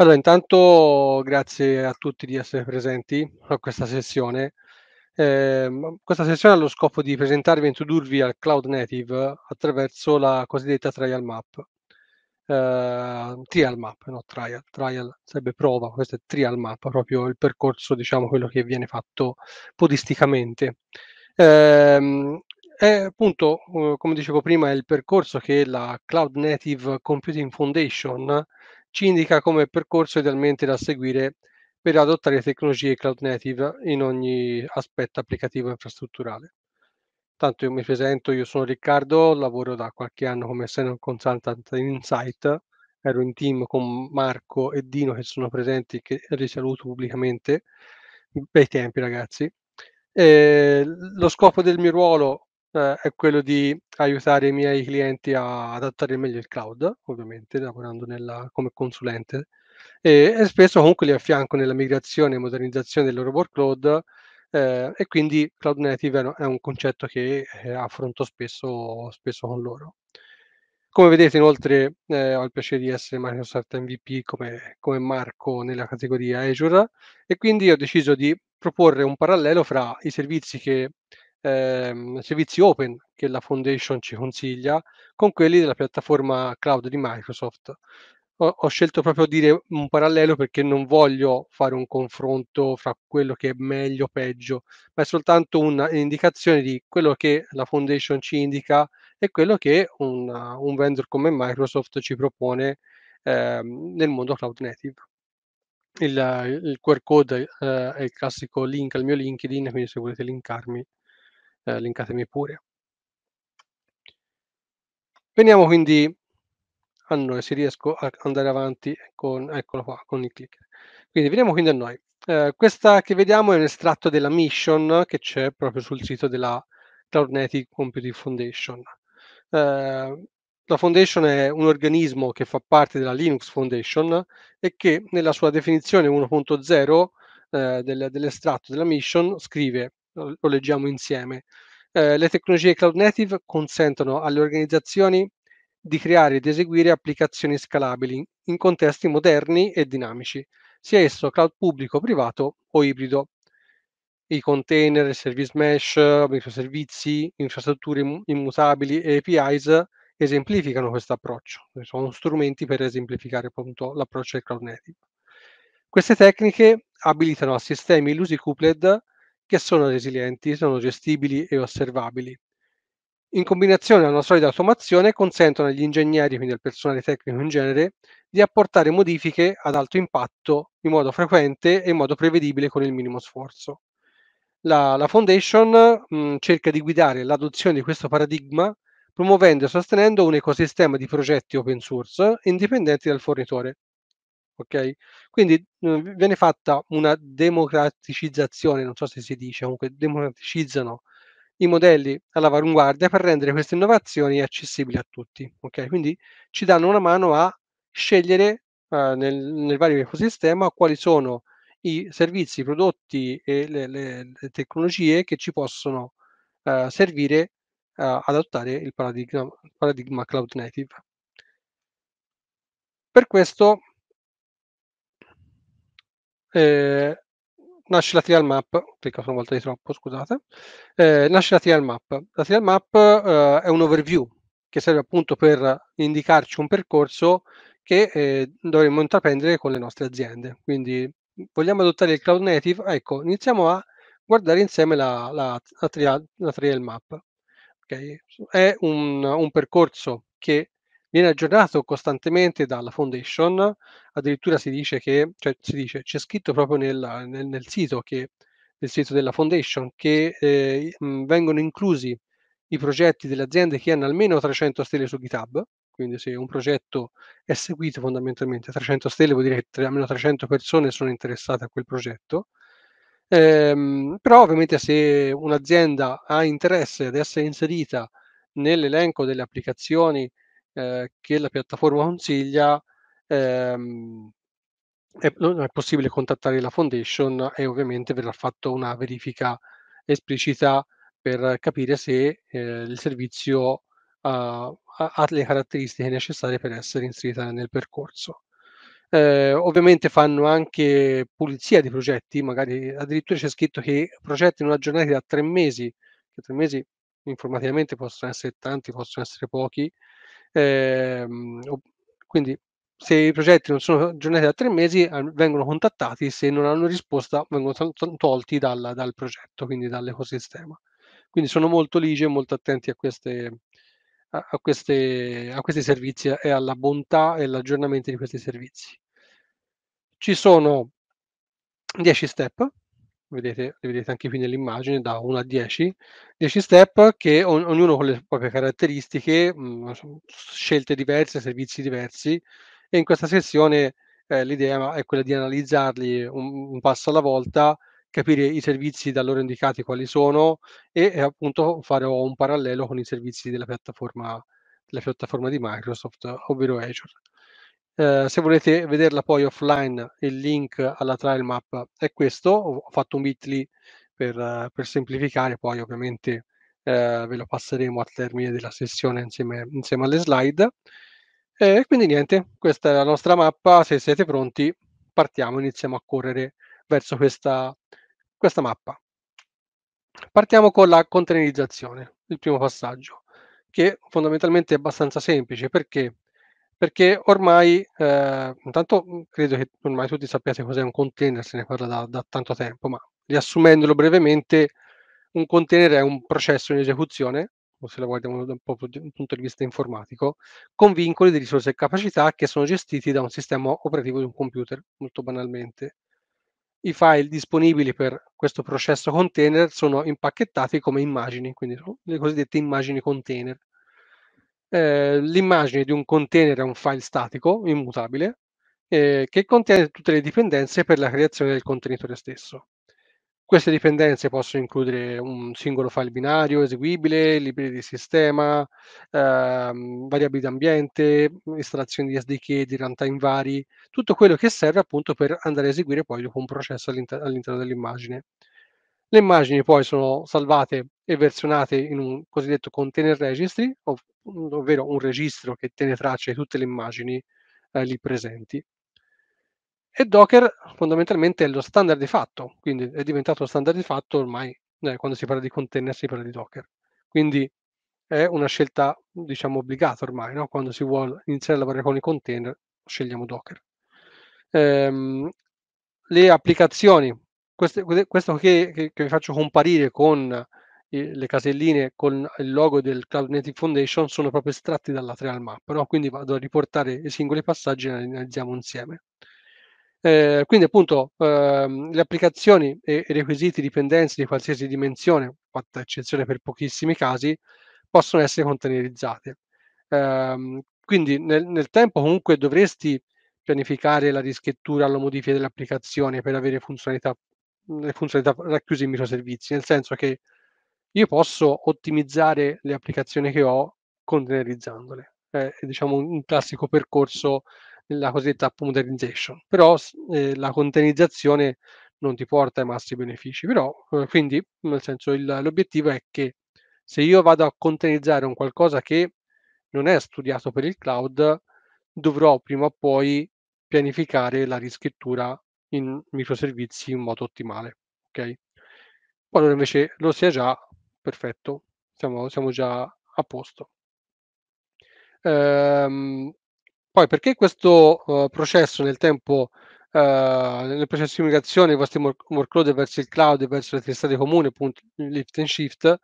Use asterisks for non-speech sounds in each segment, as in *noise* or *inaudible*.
Allora, intanto grazie a tutti di essere presenti a questa sessione. Eh, questa sessione ha lo scopo di presentarvi e introdurvi al Cloud Native attraverso la cosiddetta trial map. Eh, trial map, no trial, trial sarebbe prova, questo è trial map, proprio il percorso, diciamo, quello che viene fatto podisticamente. Eh, è appunto, eh, come dicevo prima, è il percorso che la Cloud Native Computing Foundation ci indica come percorso idealmente da seguire per adottare le tecnologie cloud native in ogni aspetto applicativo infrastrutturale. Tanto io mi presento, io sono Riccardo, lavoro da qualche anno come senior consultant in Insight, ero in team con Marco e Dino che sono presenti, che risaluto pubblicamente, bei tempi ragazzi. Eh, lo scopo del mio ruolo eh, è quello di aiutare i miei clienti a adattare meglio il cloud, ovviamente lavorando nella, come consulente, e, e, spesso comunque li affianco nella migrazione e modernizzazione del loro workload eh, e quindi cloud native è un concetto che eh, affronto spesso, spesso con loro. Come vedete, inoltre, eh, ho il piacere di essere Microsoft MVP come, come, Marco nella categoria Azure e quindi ho deciso di proporre un parallelo fra i servizi che ehm, servizi open che la Foundation ci consiglia con quelli della piattaforma cloud di Microsoft. Ho, ho scelto proprio dire un parallelo perché non voglio fare un confronto fra quello che è meglio o peggio, ma è soltanto un'indicazione di quello che la Foundation ci indica e quello che una, un vendor come Microsoft ci propone ehm, nel mondo cloud native. Il, il QR code eh, è il classico link al mio LinkedIn, quindi se volete linkarmi eh, linkatemi pure. Veniamo quindi a noi, se riesco a andare avanti con, eccolo qua, con il clicker. Quindi veniamo quindi a noi. Eh, questa che vediamo è un estratto della mission che c'è proprio sul sito della Cloudnetic Computing Foundation. Eh, la Foundation è un organismo che fa parte della Linux Foundation e che nella sua definizione 1.0 eh, del, dell'estratto della mission scrive lo, leggiamo insieme. Eh, le tecnologie cloud native consentono alle organizzazioni di creare ed eseguire applicazioni scalabili in contesti moderni e dinamici, sia esso cloud pubblico, privato o ibrido. I container, i service mesh, microservizi, infrastrutture immutabili e APIs esemplificano questo approccio, sono strumenti per esemplificare appunto l'approccio del cloud native. Queste tecniche abilitano a sistemi Lusi coupled che sono resilienti, sono gestibili e osservabili. In combinazione a una solida automazione consentono agli ingegneri, quindi al personale tecnico in genere, di apportare modifiche ad alto impatto in modo frequente e in modo prevedibile con il minimo sforzo. La, la Foundation mh, cerca di guidare l'adozione di questo paradigma promuovendo e sostenendo un ecosistema di progetti open source indipendenti dal fornitore, ok? Quindi mm, viene fatta una democraticizzazione, non so se si dice, comunque democraticizzano i modelli all'avanguardia per rendere queste innovazioni accessibili a tutti, ok? Quindi ci danno una mano a scegliere uh, nel, nel, vario ecosistema quali sono i servizi, i prodotti e le, le, le tecnologie che ci possono uh, servire uh, ad adottare il paradigma, paradigma cloud native. Per questo eh, nasce la trial map, cliccato una volta di troppo, scusate, eh, nasce la trial map. La trial map eh, è un overview che serve appunto per indicarci un percorso che eh, dovremmo intraprendere con le nostre aziende. Quindi vogliamo adottare il cloud native? Ah, ecco, iniziamo a guardare insieme la, la, la, trial, la trial map. Okay. È un, un percorso che viene aggiornato costantemente dalla foundation, addirittura si dice che, cioè si dice, c'è scritto proprio nel, nel, nel sito, che, nel sito della foundation che eh, mh, vengono inclusi i progetti delle aziende che hanno almeno 300 stelle su GitHub, quindi se un progetto è seguito fondamentalmente 300 stelle vuol dire che tre, almeno 300 persone sono interessate a quel progetto, ehm, però ovviamente se un'azienda ha interesse ad essere inserita nell'elenco delle applicazioni eh, che la piattaforma consiglia, ehm, è, non è possibile contattare la foundation e ovviamente verrà fatta una verifica esplicita per capire se eh, il servizio eh, ha, ha le caratteristiche necessarie per essere inserita nel percorso. Eh, ovviamente fanno anche pulizia di progetti, magari addirittura c'è scritto che progetti non aggiornati da tre mesi, che tre mesi informativamente possono essere tanti, possono essere pochi, eh, quindi se i progetti non sono aggiornati da tre mesi vengono contattati, se non hanno risposta vengono tolti dal, dal progetto, quindi dall'ecosistema. Quindi sono molto ligi e molto attenti a queste, a, queste, a, questi servizi e alla bontà e all'aggiornamento di questi servizi. Ci sono 10 step vedete, vedete anche qui nell'immagine, da 1 a 10, 10 step che on, ognuno con le proprie caratteristiche, mh, mm, scelte diverse, servizi diversi e in questa sessione eh, l'idea è quella di analizzarli un, un, passo alla volta, capire i servizi da loro indicati quali sono e, e appunto fare un parallelo con i servizi della piattaforma, della piattaforma di Microsoft, ovvero Azure. Eh, se volete vederla poi offline, il link alla trial map è questo. Ho fatto un bit.ly per, per semplificare, poi ovviamente eh, ve lo passeremo al termine della sessione insieme, insieme alle slide. E quindi niente, questa è la nostra mappa. Se siete pronti, partiamo, iniziamo a correre verso questa, questa mappa. Partiamo con la containerizzazione, il primo passaggio, che fondamentalmente è abbastanza semplice perché perché ormai, eh, intanto mm, credo che ormai tutti sappiate cos'è un container, se ne parla da, da tanto tempo, ma riassumendolo brevemente, un container è un processo in esecuzione o se la guardiamo da un, da un punto di vista informatico, con vincoli di risorse e capacità che sono gestiti da un sistema operativo di un computer, molto banalmente. I file disponibili per questo processo container sono impacchettati come immagini, quindi sono le cosiddette immagini container. Ehm, l'immagine di un container è un file statico, immutabile, eh, che contiene tutte le dipendenze per la creazione del contenitore stesso. Queste dipendenze possono includere un singolo file binario eseguibile, libri di sistema, ehm, variabili d'ambiente, installazioni di SDK, di runtime vari, tutto quello che serve appunto per andare a eseguire poi dopo un processo all'inter- all'interno dell'immagine. Le immagini poi sono salvate e versionate in un cosiddetto container registry, ov- mhmm, ovvero un registro che tiene traccia di tutte le immagini eh, lì presenti. E Docker fondamentalmente è lo standard di fatto, quindi è diventato lo standard di fatto ormai eh, quando si parla di container si parla di Docker. Quindi è una scelta diciamo obbligata ormai, no? quando si vuole iniziare a lavorare con i container scegliamo Docker. Ehm, le applicazioni questo, questo che, che, che, vi faccio comparire con eh, le caselline con il logo del Cloud Native Foundation sono proprio estratti dalla trial map, no? quindi vado a riportare i singoli passaggi e li analizziamo insieme. Eh, quindi appunto ehm, le applicazioni e i requisiti dipendenze di qualsiasi dimensione, fatta eccezione per pochissimi casi, possono essere containerizzate. Eh, quindi nel, nel, tempo comunque dovresti pianificare la rischettura la modifica dell'applicazione per avere funzionalità le funzionalità racchiuse in microservizi, nel senso che io posso ottimizzare le applicazioni che ho containerizzandole. È diciamo un classico percorso nella cosiddetta app modernization, però eh, la containerizzazione non ti porta ai massimi benefici, però eh, quindi nel senso il, l'obiettivo è che se io vado a containerizzare un qualcosa che non è studiato per il cloud, dovrò prima o poi pianificare la riscrittura in microservizi in modo ottimale. Ok? Qualora invece lo sia già, perfetto, siamo, siamo già a posto. Ehm, poi perché questo uh, processo nel tempo, uh, nel processo di migrazione, dei vostri workload verso il cloud, verso le testate comune, appunto lift and shift,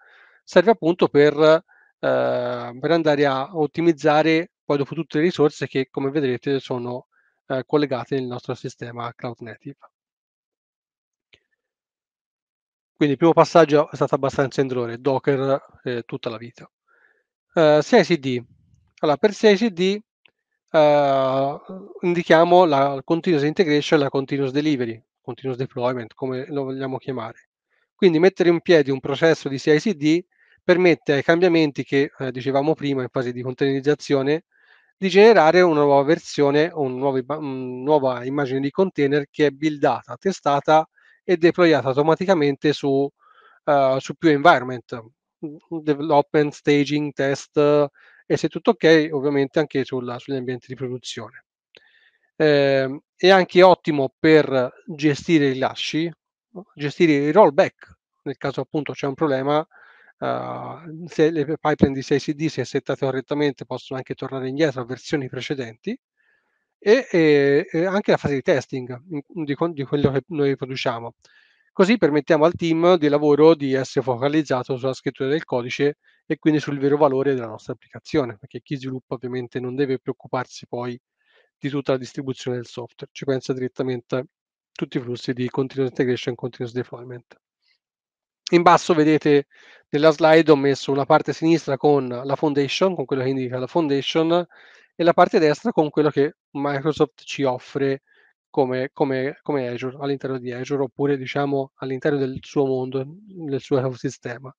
serve appunto per, uh, per andare a ottimizzare poi dopo tutte le risorse che come vedrete sono eh, collegati nel nostro sistema cloud native. Quindi il primo passaggio è stato abbastanza indolore, Docker eh, tutta la vita. Uh, CICD. Allora, per CICD uh, eh, indichiamo la continuous integration e la continuous delivery, continuous deployment, come lo vogliamo chiamare. Quindi mettere in piedi un processo di CICD permette ai cambiamenti che eh, dicevamo prima in fase di containerizzazione di generare una nuova versione o una nuova, una nuova immagine di container che è buildata, testata e deployata automaticamente su, uh, su più environment, mm, development, staging, test e se tutto ok ovviamente anche sulla, sugli ambienti di produzione. Eh, è anche ottimo per gestire i rilasci, gestire i rollback nel caso appunto c'è un problema uh, se le pipeline di 6CD se settate correttamente possono anche tornare indietro a versioni precedenti e, e, e anche la fase di testing di, di, quello che noi produciamo. Così permettiamo al team di lavoro di essere focalizzato sulla scrittura del codice e quindi sul vero valore della nostra applicazione, perché chi sviluppa ovviamente non deve preoccuparsi poi di tutta la distribuzione del software, ci pensa direttamente tutti i flussi di continuous integration e continuous deployment. In basso vedete nella slide ho messo una parte sinistra con la foundation, con quello che indica la foundation, e la parte destra con quello che Microsoft ci offre come, come, come Azure, all'interno di Azure, oppure diciamo all'interno del suo mondo, del suo ecosistema.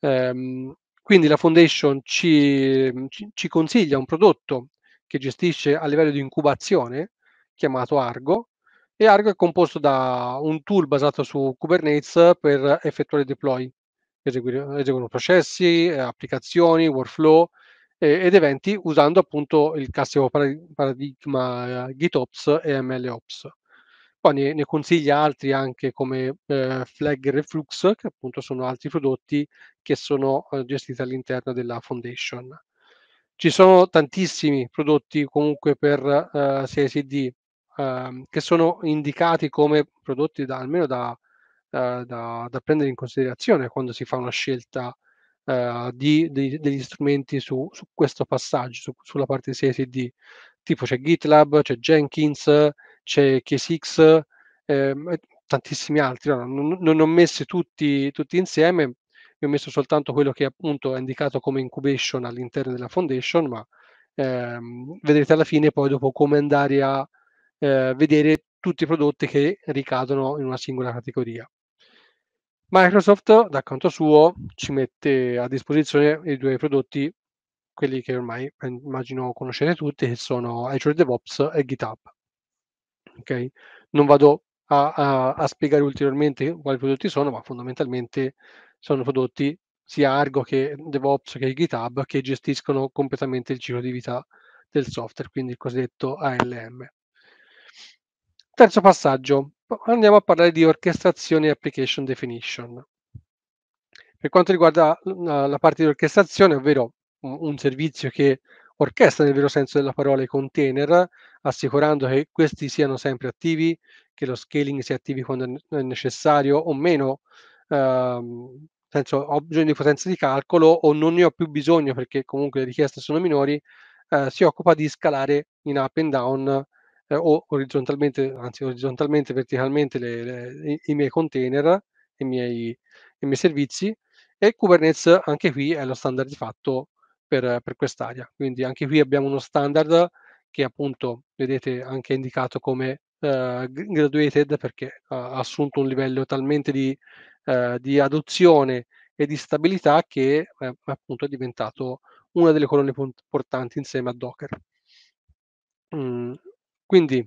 Ehm, quindi la foundation ci, ci, ci consiglia un prodotto che gestisce a livello di incubazione, chiamato Argo, e Argo è composto da un tool basato su Kubernetes per effettuare deploy, eseguire, eseguono processi, eh, applicazioni, workflow eh, ed eventi usando appunto il classico paradigma eh, GitOps e MLOps. Poi ne, ne consiglia altri anche come eh, Flag e Flux, che appunto sono altri prodotti che sono eh, gestiti all'interno della foundation. Ci sono tantissimi prodotti comunque per eh, CICD, ehm, che sono indicati come prodotti da, almeno da, eh, da, da, prendere in considerazione quando si fa una scelta eh, di, di, degli strumenti su, su questo passaggio, su, sulla parte CSD. Tipo c'è GitLab, c'è Jenkins, c'è KSX, ehm, tantissimi altri. No, non, non, ho messi tutti, tutti insieme, io ho messo soltanto quello che appunto è indicato come incubation all'interno della foundation, ma ehm, vedrete alla fine poi dopo come andare a eh, vedere tutti i prodotti che ricadono in una singola categoria. Microsoft, dal canto suo, ci mette a disposizione i due prodotti, quelli che ormai immagino conoscete tutti, che sono Azure DevOps e GitHub. Okay? Non vado a, a, a spiegare ulteriormente quali prodotti sono, ma fondamentalmente sono prodotti sia Argo che DevOps che GitHub che gestiscono completamente il ciclo di vita del software, quindi il cosiddetto ALM. Terzo passaggio, andiamo a parlare di orchestrazione e application definition. Per quanto riguarda la parte di orchestrazione, ovvero un servizio che orchestra nel vero senso della parola i container, assicurando che questi siano sempre attivi, che lo scaling sia attivi quando è necessario o meno, ehm, senso ho bisogno di potenza di calcolo o non ne ho più bisogno perché comunque le richieste sono minori, eh, si occupa di scalare in up and down eh, o orizzontalmente, anzi orizzontalmente, verticalmente le, le, i, i, miei container, i miei, i miei, servizi e Kubernetes anche qui è lo standard di fatto per, per quest'area. Quindi anche qui abbiamo uno standard che appunto vedete anche indicato come uh, graduated perché ha assunto un livello talmente di, uh, di adozione e di stabilità che eh, appunto è diventato una delle colonne portanti insieme a Docker. Mm, quindi,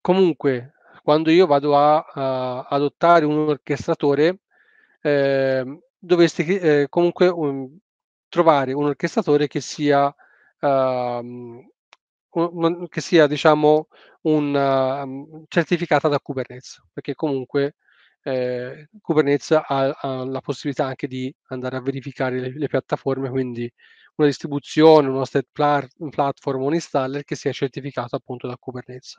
comunque, quando io vado a, a adottare un orchestratore, eh, dovresti eh, comunque um, trovare un orchestratore che sia, uh, ehm, un, che sia diciamo, un, uh, certificata da Kubernetes, perché comunque eh, Kubernetes ha, ha, la possibilità anche di andare a verificare le, le piattaforme, quindi una distribuzione, uno state pl- platform, un installer che sia certificato appunto da Kubernetes.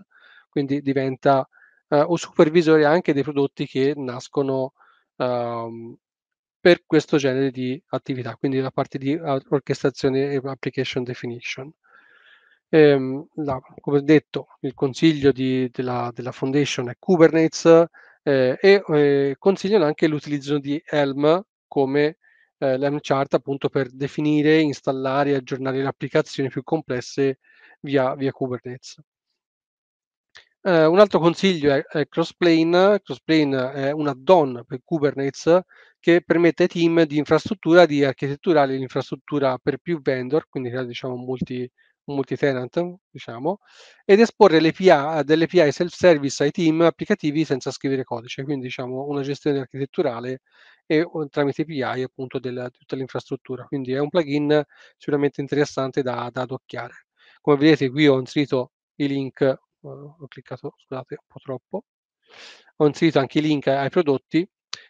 Quindi diventa eh, un supervisore anche dei prodotti che nascono ehm, per questo genere di attività, quindi la parte di orchestrazione e application definition. Eh, la, come detto, il consiglio di, della, della, foundation è Kubernetes eh, e eh, consigliano anche l'utilizzo di Helm come eh, l'AMP chart appunto per definire, installare e aggiornare le applicazioni più complesse via, via Kubernetes. Eh, un altro consiglio è, è Crossplane. Crossplane è un add-on per Kubernetes che permette ai team di infrastruttura di architetturare l'infrastruttura per più vendor, quindi eh, diciamo multi, multi-tenant, diciamo, ed esporre le PA, delle API self-service ai team applicativi senza scrivere codice, quindi diciamo una gestione architetturale e tramite API appunto della, tutta l'infrastruttura. Quindi è un plugin sicuramente interessante da, da adocchiare. Come vedete qui ho inserito i link, eh, ho cliccato, scusate, un po' troppo, ho inserito anche i link ai prodotti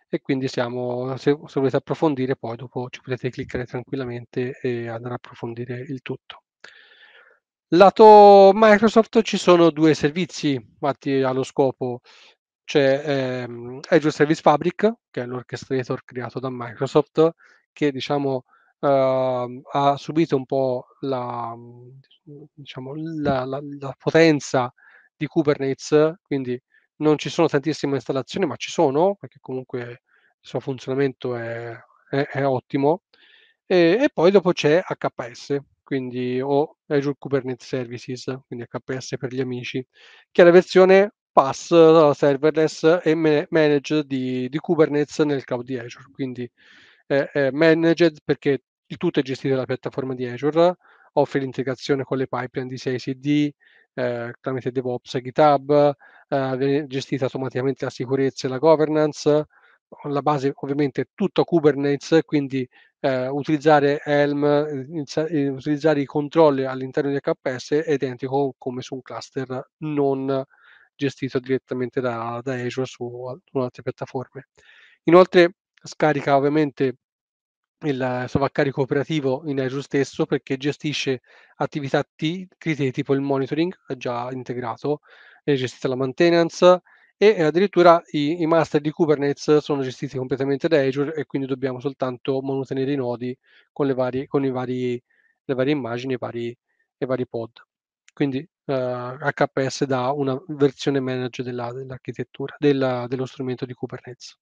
e quindi siamo, se, se volete approfondire poi dopo ci potete cliccare tranquillamente e andare a approfondire il tutto. Lato Microsoft ci sono due servizi fatti allo scopo, c'è ehm, Azure Service Fabric che è l'orchestrator creato da Microsoft, che diciamo Uh, ha subito un po' la, diciamo, la, la, la, potenza di Kubernetes, quindi non ci sono tantissime installazioni, ma ci sono, perché comunque il suo funzionamento è, è, è ottimo. E, e, poi dopo c'è HPS, quindi o Azure Kubernetes Services, quindi HPS per gli amici, che è la versione pass eh, serverless e managed di, di Kubernetes nel cloud di Azure. Quindi eh, è managed perché il tutto è gestito dalla piattaforma di Azure, offre l'integrazione con le pipeline di CICD eh, tramite DevOps e GitHub, eh, viene gestita automaticamente la sicurezza e la governance, la base ovviamente è tutta Kubernetes, quindi eh, utilizzare Helm, eh, utilizzare i controlli all'interno di HPS è identico come su un cluster non gestito direttamente da, da Azure su, su altre piattaforme. Inoltre scarica ovviamente il sovraccarico operativo in Azure stesso perché gestisce attività t- critiche tipo il monitoring, è già integrato, è gestita la maintenance e addirittura i, i, master di Kubernetes sono gestiti completamente da Azure e quindi dobbiamo soltanto mantenere i nodi con le varie, con i vari, le varie immagini e i vari pod. Quindi HPS eh, da una versione manager della, dell'architettura, della, dello strumento di Kubernetes.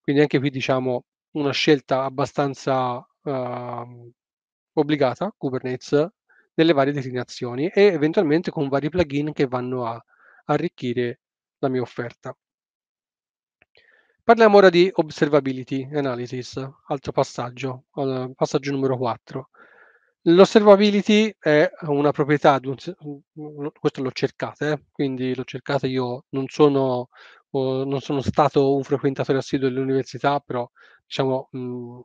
Quindi anche qui diciamo una scelta abbastanza uh, obbligata, Kubernetes, nelle varie declinazioni e eventualmente con vari plugin che vanno a arricchire la mia offerta. Parliamo ora di observability analysis, altro passaggio, passaggio numero 4. L'osservability è una proprietà, di un, questo l'ho cercata, eh, quindi l'ho cercata, io non sono, oh, non sono stato un frequentatore assiduo dell'università, però diciamo, mh, mhmm,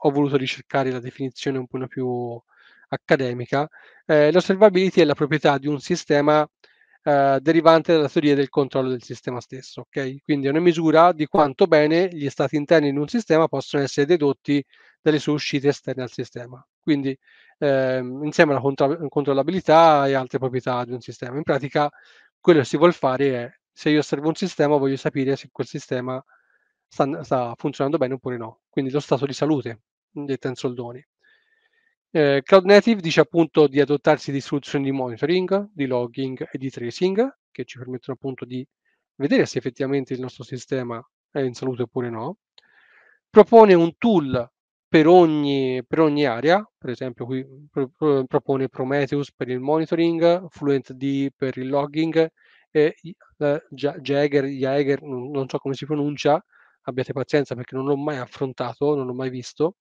ho voluto ricercare la definizione un po' più accademica. Eh, l'osservability è la proprietà di un sistema eh, derivante dalla teoria del controllo del sistema stesso, ok? Quindi è una misura di quanto bene gli stati interni in un sistema possono essere dedotti dalle sue uscite esterne al sistema. Quindi ehm, insieme alla controllabilità e altre proprietà di un sistema. In pratica quello che si vuole fare è se io osservo un sistema voglio sapere se quel sistema sta, sta funzionando bene oppure no. Quindi lo stato di salute, detta in soldoni. Eh, Cloud Native dice appunto di adottarsi di soluzioni di monitoring, di logging e di tracing che ci permettono appunto di vedere se effettivamente il nostro sistema è in salute oppure no. Propone un tool per ogni, per ogni, area, per esempio qui mhmm, pro, propone Prometheus per il monitoring, FluentD per il logging, e eh, Jagger, Jaeger, non, non, so come si pronuncia, abbiate pazienza perché non l'ho mai affrontato, non l'ho mai visto,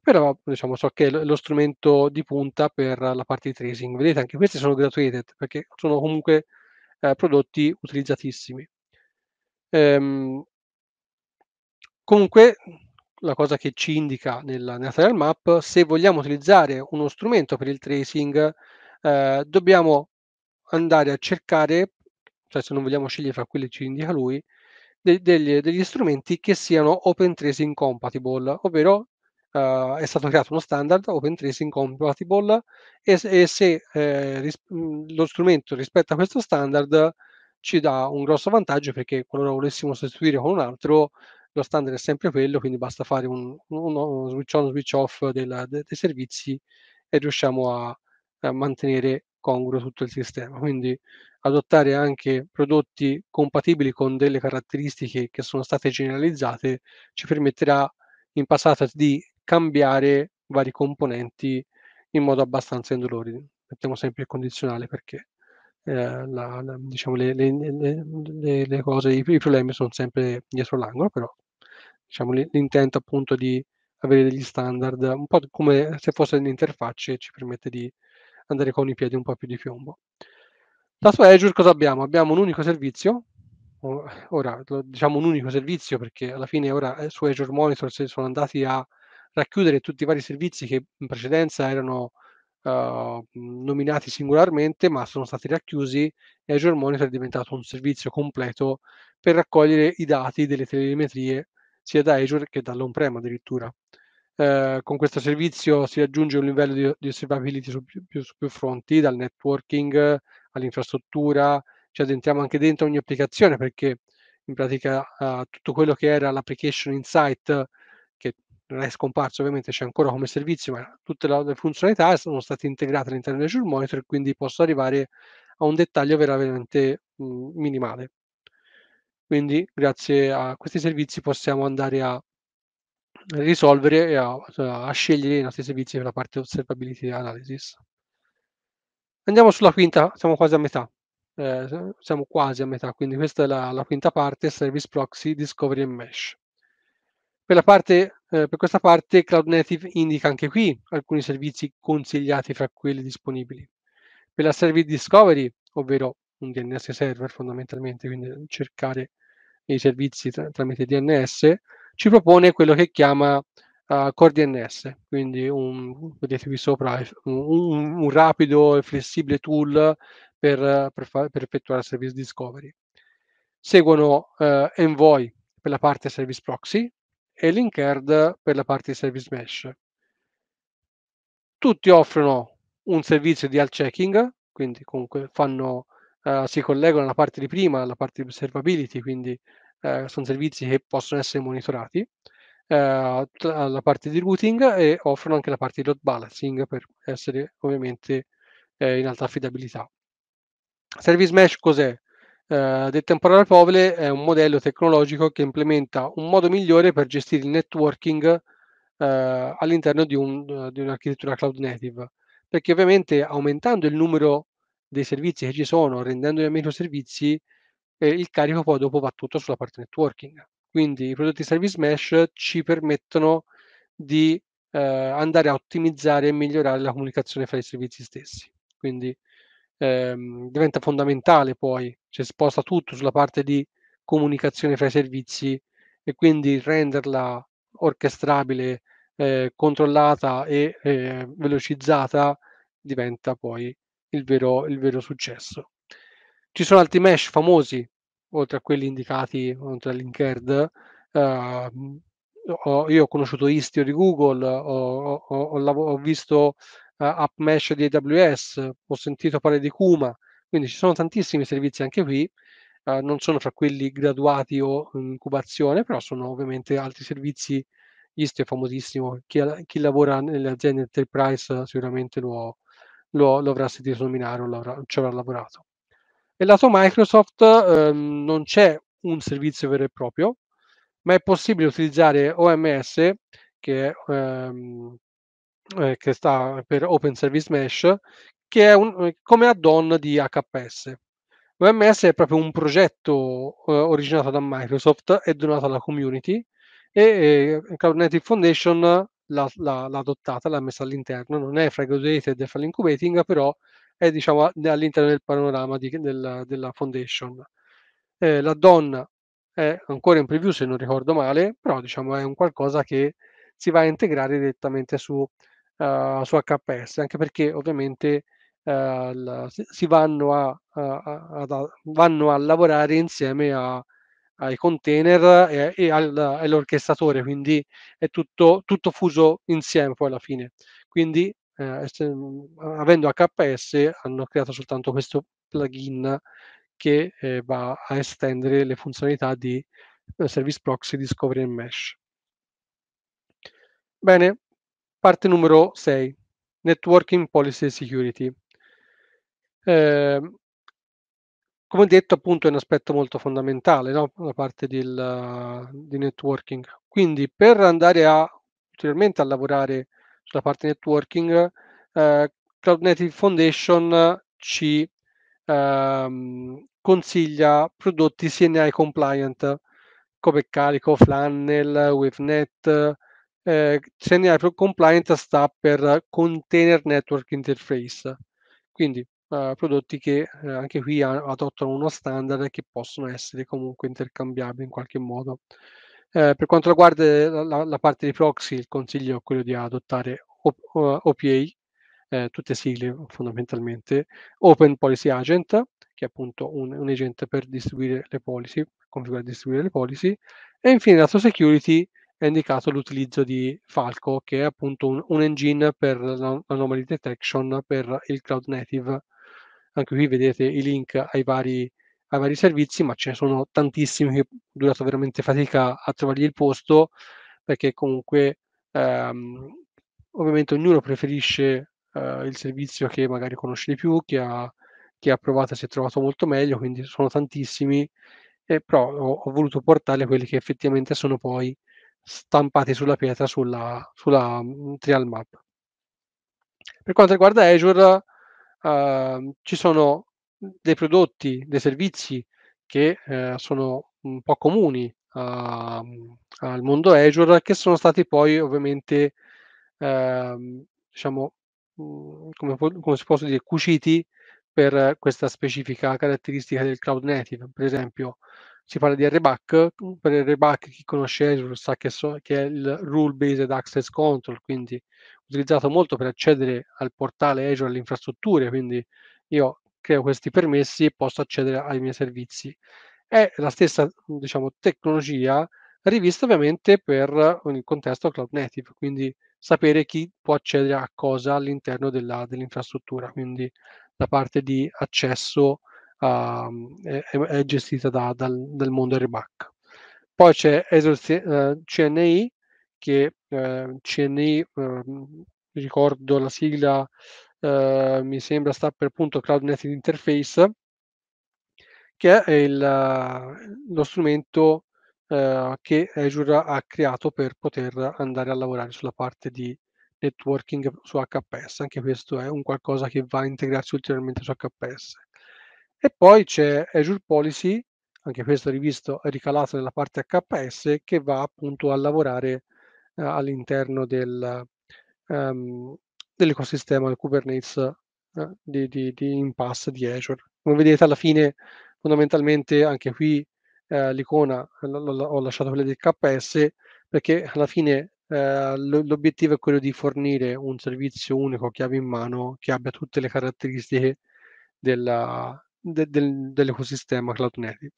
però diciamo so che è lo strumento di punta per la parte di tracing. Vedete, anche questi sono gratuiti perché sono comunque eh, prodotti utilizzatissimi. Ehm, comunque la cosa che ci indica nella, nella serial map, se vogliamo utilizzare uno strumento per il tracing, eh, dobbiamo andare a cercare, cioè se non vogliamo scegliere fra quelli che ci indica lui, de- degli, degli, strumenti che siano Open Tracing Compatible, ovvero eh, è stato creato uno standard Open Tracing Compatible e, e se eh, ris- mm, lo strumento rispetta questo standard ci dà un grosso vantaggio perché qualora volessimo sostituire con un altro lo standard è sempre quello, quindi basta fare un, uno switch on, switch off del, de, dei servizi e riusciamo a, a mantenere congruo tutto il sistema. Quindi adottare anche prodotti compatibili con delle caratteristiche che sono state generalizzate ci permetterà in passato di cambiare vari componenti in modo abbastanza indolore. Mettiamo sempre il condizionale perché eh, la, la, diciamo le, le, le, le, cose, i, i problemi sono sempre dietro l'angolo, però diciamo, l'intento appunto di avere degli standard, un po' come se fosse un'interfaccia e ci permette di andare con i piedi un po' più di piombo. Da su Azure cosa abbiamo? Abbiamo un unico servizio, ora diciamo un unico servizio perché alla fine ora eh, su Azure Monitor si sono andati a racchiudere tutti i vari servizi che in precedenza erano uh, nominati singolarmente ma sono stati racchiusi e Azure Monitor è diventato un servizio completo per raccogliere i dati delle telemetrie sia da Azure che dall'on-prem addirittura. Eh, con questo servizio si aggiunge un livello di, di observability su più, su più fronti, dal networking all'infrastruttura, ci addentriamo anche dentro ogni applicazione perché in pratica uh, tutto quello che era l'application insight, che non è scomparso ovviamente, c'è ancora come servizio, ma tutte le funzionalità sono state integrate all'interno di Azure Monitor, quindi posso arrivare a un dettaglio veramente mh, mm, minimale. Quindi grazie a questi servizi possiamo andare a risolvere e a, a scegliere i nostri servizi per la parte observability analysis. Andiamo sulla quinta, siamo quasi a metà. Eh, siamo quasi a metà, quindi questa è la, la, quinta parte, Service Proxy, Discovery and Mesh. Per, la parte, eh, per questa parte Cloud Native indica anche qui alcuni servizi consigliati fra quelli disponibili. Per la Service Discovery, ovvero un DNS server fondamentalmente, quindi eh, cercare i servizi tra tramite DNS, ci propone quello che chiama uh, Core DNS, quindi un, vedete qui sopra, eh, un, un rapido e flessibile tool per, per, far, per effettuare service discovery. Seguono uh, Envoy per la parte service proxy e Linkerd per la parte service mesh. Tutti offrono un servizio di alt checking, quindi comunque fanno eh, si collegano alla parte di prima, alla parte di observability, quindi eh, sono servizi che possono essere monitorati, eh, la parte di routing e offrono anche la parte di load balancing per essere ovviamente eh, in alta affidabilità. Service Mesh cos'è? Uh, del temporale Povle è un modello tecnologico che implementa un modo migliore per gestire il networking uh, all'interno di, un, uh, di, un'architettura cloud native, perché ovviamente aumentando il numero dei servizi che ci sono, rendendoli a microservizi, eh, il carico poi dopo va tutto sulla parte networking. Quindi i prodotti Service Mesh ci permettono di eh, andare a ottimizzare e migliorare la comunicazione fra i servizi stessi. Quindi ehm, diventa fondamentale poi, cioè sposta tutto sulla parte di comunicazione fra i servizi e quindi renderla orchestrabile, eh, controllata e eh, velocizzata diventa poi il vero, il vero successo. Ci sono altri mesh famosi, oltre a quelli indicati oltre all'Inkerd. Uh, io ho conosciuto Istio di Google, ho, ho, ho visto uh, eh, AppMesh di AWS, ho sentito parlare di Kuma, quindi ci sono tantissimi servizi anche qui, uh, non sono fra quelli graduati o in incubazione, però sono ovviamente altri servizi, Istio è famosissimo, chi, chi lavora nelle aziende enterprise sicuramente lo, lo, lo avrà sentito nominare o ci avrà lavorato. E lato Microsoft ehm, non c'è un servizio vero e proprio, ma è possibile utilizzare OMS, che, ehm, eh, che sta per Open Service Mesh, che è un, eh, come add-on di HPS. OMS è proprio un progetto eh, originato da Microsoft e donato alla community e eh, Cloud Native Foundation l'ha, l'ha, l'ha adottata, l'ha messa all'interno, non è fragmented e file incubating, però è diciamo, all'interno del panorama di, della, della, foundation. Eh, la donna è ancora in preview se non ricordo male, però diciamo, è un qualcosa che si va a integrare direttamente su, uh, su HPS, anche perché ovviamente uh, eh, la, si vanno a, a, a, vanno a lavorare insieme a ai container e, eh, e al, all'orchestratore, quindi è tutto, tutto, fuso insieme poi alla fine. Quindi eh, mm, avendo HPS hanno creato soltanto questo plugin che eh, va a estendere le funzionalità di eh, Service Proxy, Discovery e Mesh. Bene, parte numero 6, Networking Policy Security. Eh, come detto appunto è un aspetto molto fondamentale no? la parte del, di networking quindi per andare a ulteriormente a lavorare sulla parte networking eh, Cloud Native Foundation ci ehm, consiglia prodotti CNI compliant come Calico, Flannel, WaveNet eh, CNI compliant sta per Container Network Interface quindi eh, prodotti che eh, anche qui a- adottano uno standard e che possono essere comunque intercambiabili in qualche modo. Eh, per quanto riguarda la, la, parte dei proxy, il consiglio è quello di adottare o- OPA, eh, tutte sigle fondamentalmente, Open Policy Agent, che è appunto un, un agent per distribuire le policy, configurare e distribuire le policy, e infine lato security è indicato l'utilizzo di Falco, che è appunto un, un engine per l'anomaly detection per il cloud native anche qui vedete i link ai vari, ai vari servizi, ma ce ne sono tantissimi che ho durato veramente fatica a trovargli il posto, perché comunque ehm, ovviamente ognuno preferisce eh, il servizio che magari conosce di più, che ha, che ha provato e si è trovato molto meglio, quindi sono tantissimi, eh, però ho, ho voluto portarli a quelli che effettivamente sono poi stampati sulla pietra sulla, sulla um, trial map. Per quanto riguarda Azure, uh, ci sono dei prodotti, dei servizi che uh, sono un po' comuni uhm, al mondo Azure che sono stati poi ovviamente ehm, diciamo mhmm, come, come, si posso dire cuciti per questa specifica caratteristica del cloud native per esempio si parla di RBAC, mhmm, per RBAC chi conosce Azure sa che, so, che è il Rule Based Access Control, quindi utilizzato molto per accedere al portale Azure alle infrastrutture, quindi io creo questi permessi e posso accedere ai miei servizi. È la stessa diciamo, tecnologia rivista ovviamente per il contesto cloud native, quindi sapere chi può accedere a cosa all'interno della, dell'infrastruttura, quindi la parte di accesso uh, è, è, gestita da, dal, dal mondo RBAC. Poi c'è Azure CNI eh, che eh, CNI, eh, ricordo la sigla, eh, mi sembra sta per punto Cloud Native Interface, che è il, lo strumento ehm, che Azure ha creato per poter andare a lavorare sulla parte di networking su HPS, anche questo è un qualcosa che va a integrarsi ulteriormente su HPS. E poi c'è Azure Policy, anche questo rivisto ricalato nella parte HPS, che va appunto a lavorare eh, all'interno del, um, dell'ecosistema del Kubernetes eh, di, di, di Impass di Azure. Come vedete alla fine fondamentalmente anche qui eh, l'icona ho lasciato quella del KS perché alla fine eh, l'obiettivo è quello di fornire un servizio unico chiave in mano che abbia tutte le caratteristiche della, de, del, dell'ecosistema cloud native.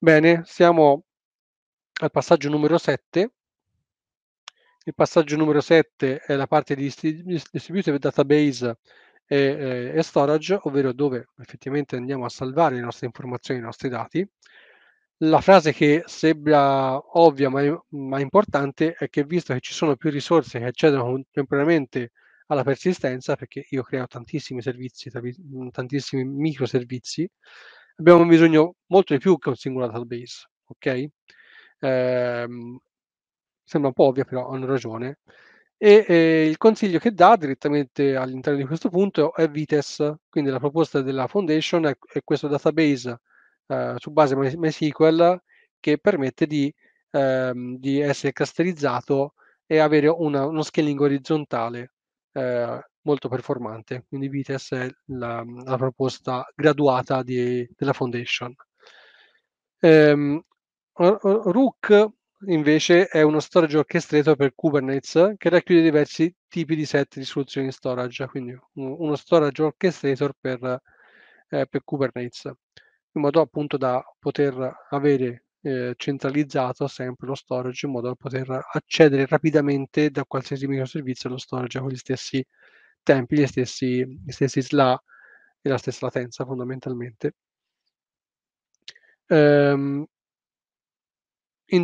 Bene, siamo al passaggio numero 7. Il passaggio numero 7 è la parte di distributed database e, eh, e, storage, ovvero dove effettivamente andiamo a salvare le nostre informazioni, i nostri dati. La frase che sembra ovvia ma, ma importante è che visto che ci sono più risorse che accedono contemporaneamente alla persistenza, perché io creo tantissimi servizi, tantissimi microservizi, abbiamo bisogno molto di più che un singolo database, ok? Ehm, sembra un po' ovvia, però hanno ragione. E eh, il consiglio che dà direttamente all'interno di questo punto è Vites, quindi la proposta della Foundation è, è questo database eh, su base MySQL che permette di, ehm, di essere clusterizzato e avere una, uno scaling orizzontale eh, molto performante. Quindi Vites è la, la proposta graduata di, della Foundation. Ehm, Rook invece è uno storage orchestrator per Kubernetes che racchiude diversi tipi di set di soluzioni storage, quindi uno storage orchestrator per, eh, per Kubernetes, in modo appunto da poter avere eh, centralizzato sempre lo storage in modo da poter accedere rapidamente da qualsiasi microservizio allo storage con gli stessi tempi, gli stessi, gli stessi SLA e la stessa latenza fondamentalmente. Um,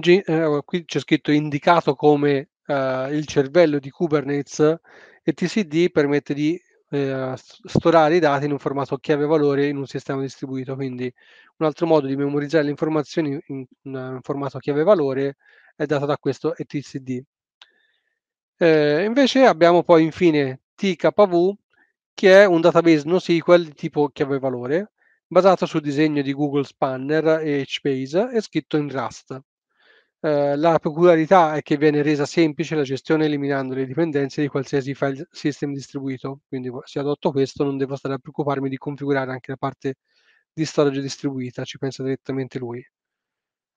ge- eh, qui c'è scritto indicato come eh, il cervello di Kubernetes e TCD permette di eh, storare i dati in un formato chiave valore in un sistema distribuito. Quindi un altro modo di memorizzare le informazioni in, un eh, formato chiave valore è dato da questo etcd. Eh, invece abbiamo poi infine tkv che è un database NoSQL di tipo chiave valore basato sul disegno di Google Spanner e HBase e scritto in Rust. Eh, la peculiarità è che viene resa semplice la gestione eliminando le dipendenze di qualsiasi file system distribuito, quindi se adotto questo non devo stare a preoccuparmi di configurare anche la parte di storage distribuita, ci pensa direttamente lui.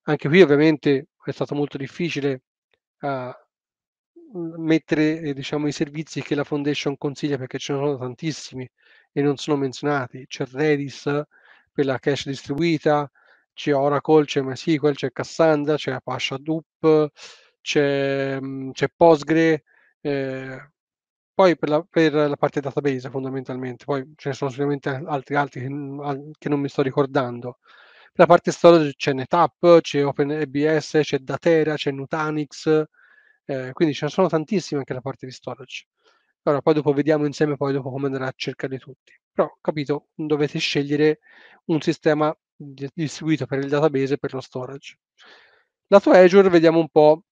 Anche qui ovviamente è stato molto difficile uh, mettere eh, diciamo, i servizi che la foundation consiglia perché ce ne sono tantissimi e non sono menzionati c'è Redis per la cache distribuita c'è Oracle, c'è MySQL, c'è Cassandra, c'è Apache Hadoop, c'è, mm, c'è Postgre, eh, poi per la, per la, parte database fondamentalmente, poi ce ne sono sicuramente altri, altri mm, che non mi sto ricordando. Per la parte storage c'è NetApp, c'è OpenABS, c'è Datera, c'è Nutanix, eh, quindi ce ne sono tantissime anche la parte di storage. Allora, poi dopo vediamo insieme poi dopo come andare a cercare tutti. Però, capito, dovete scegliere un sistema distribuito per il database e per lo storage. Lato Azure vediamo un po'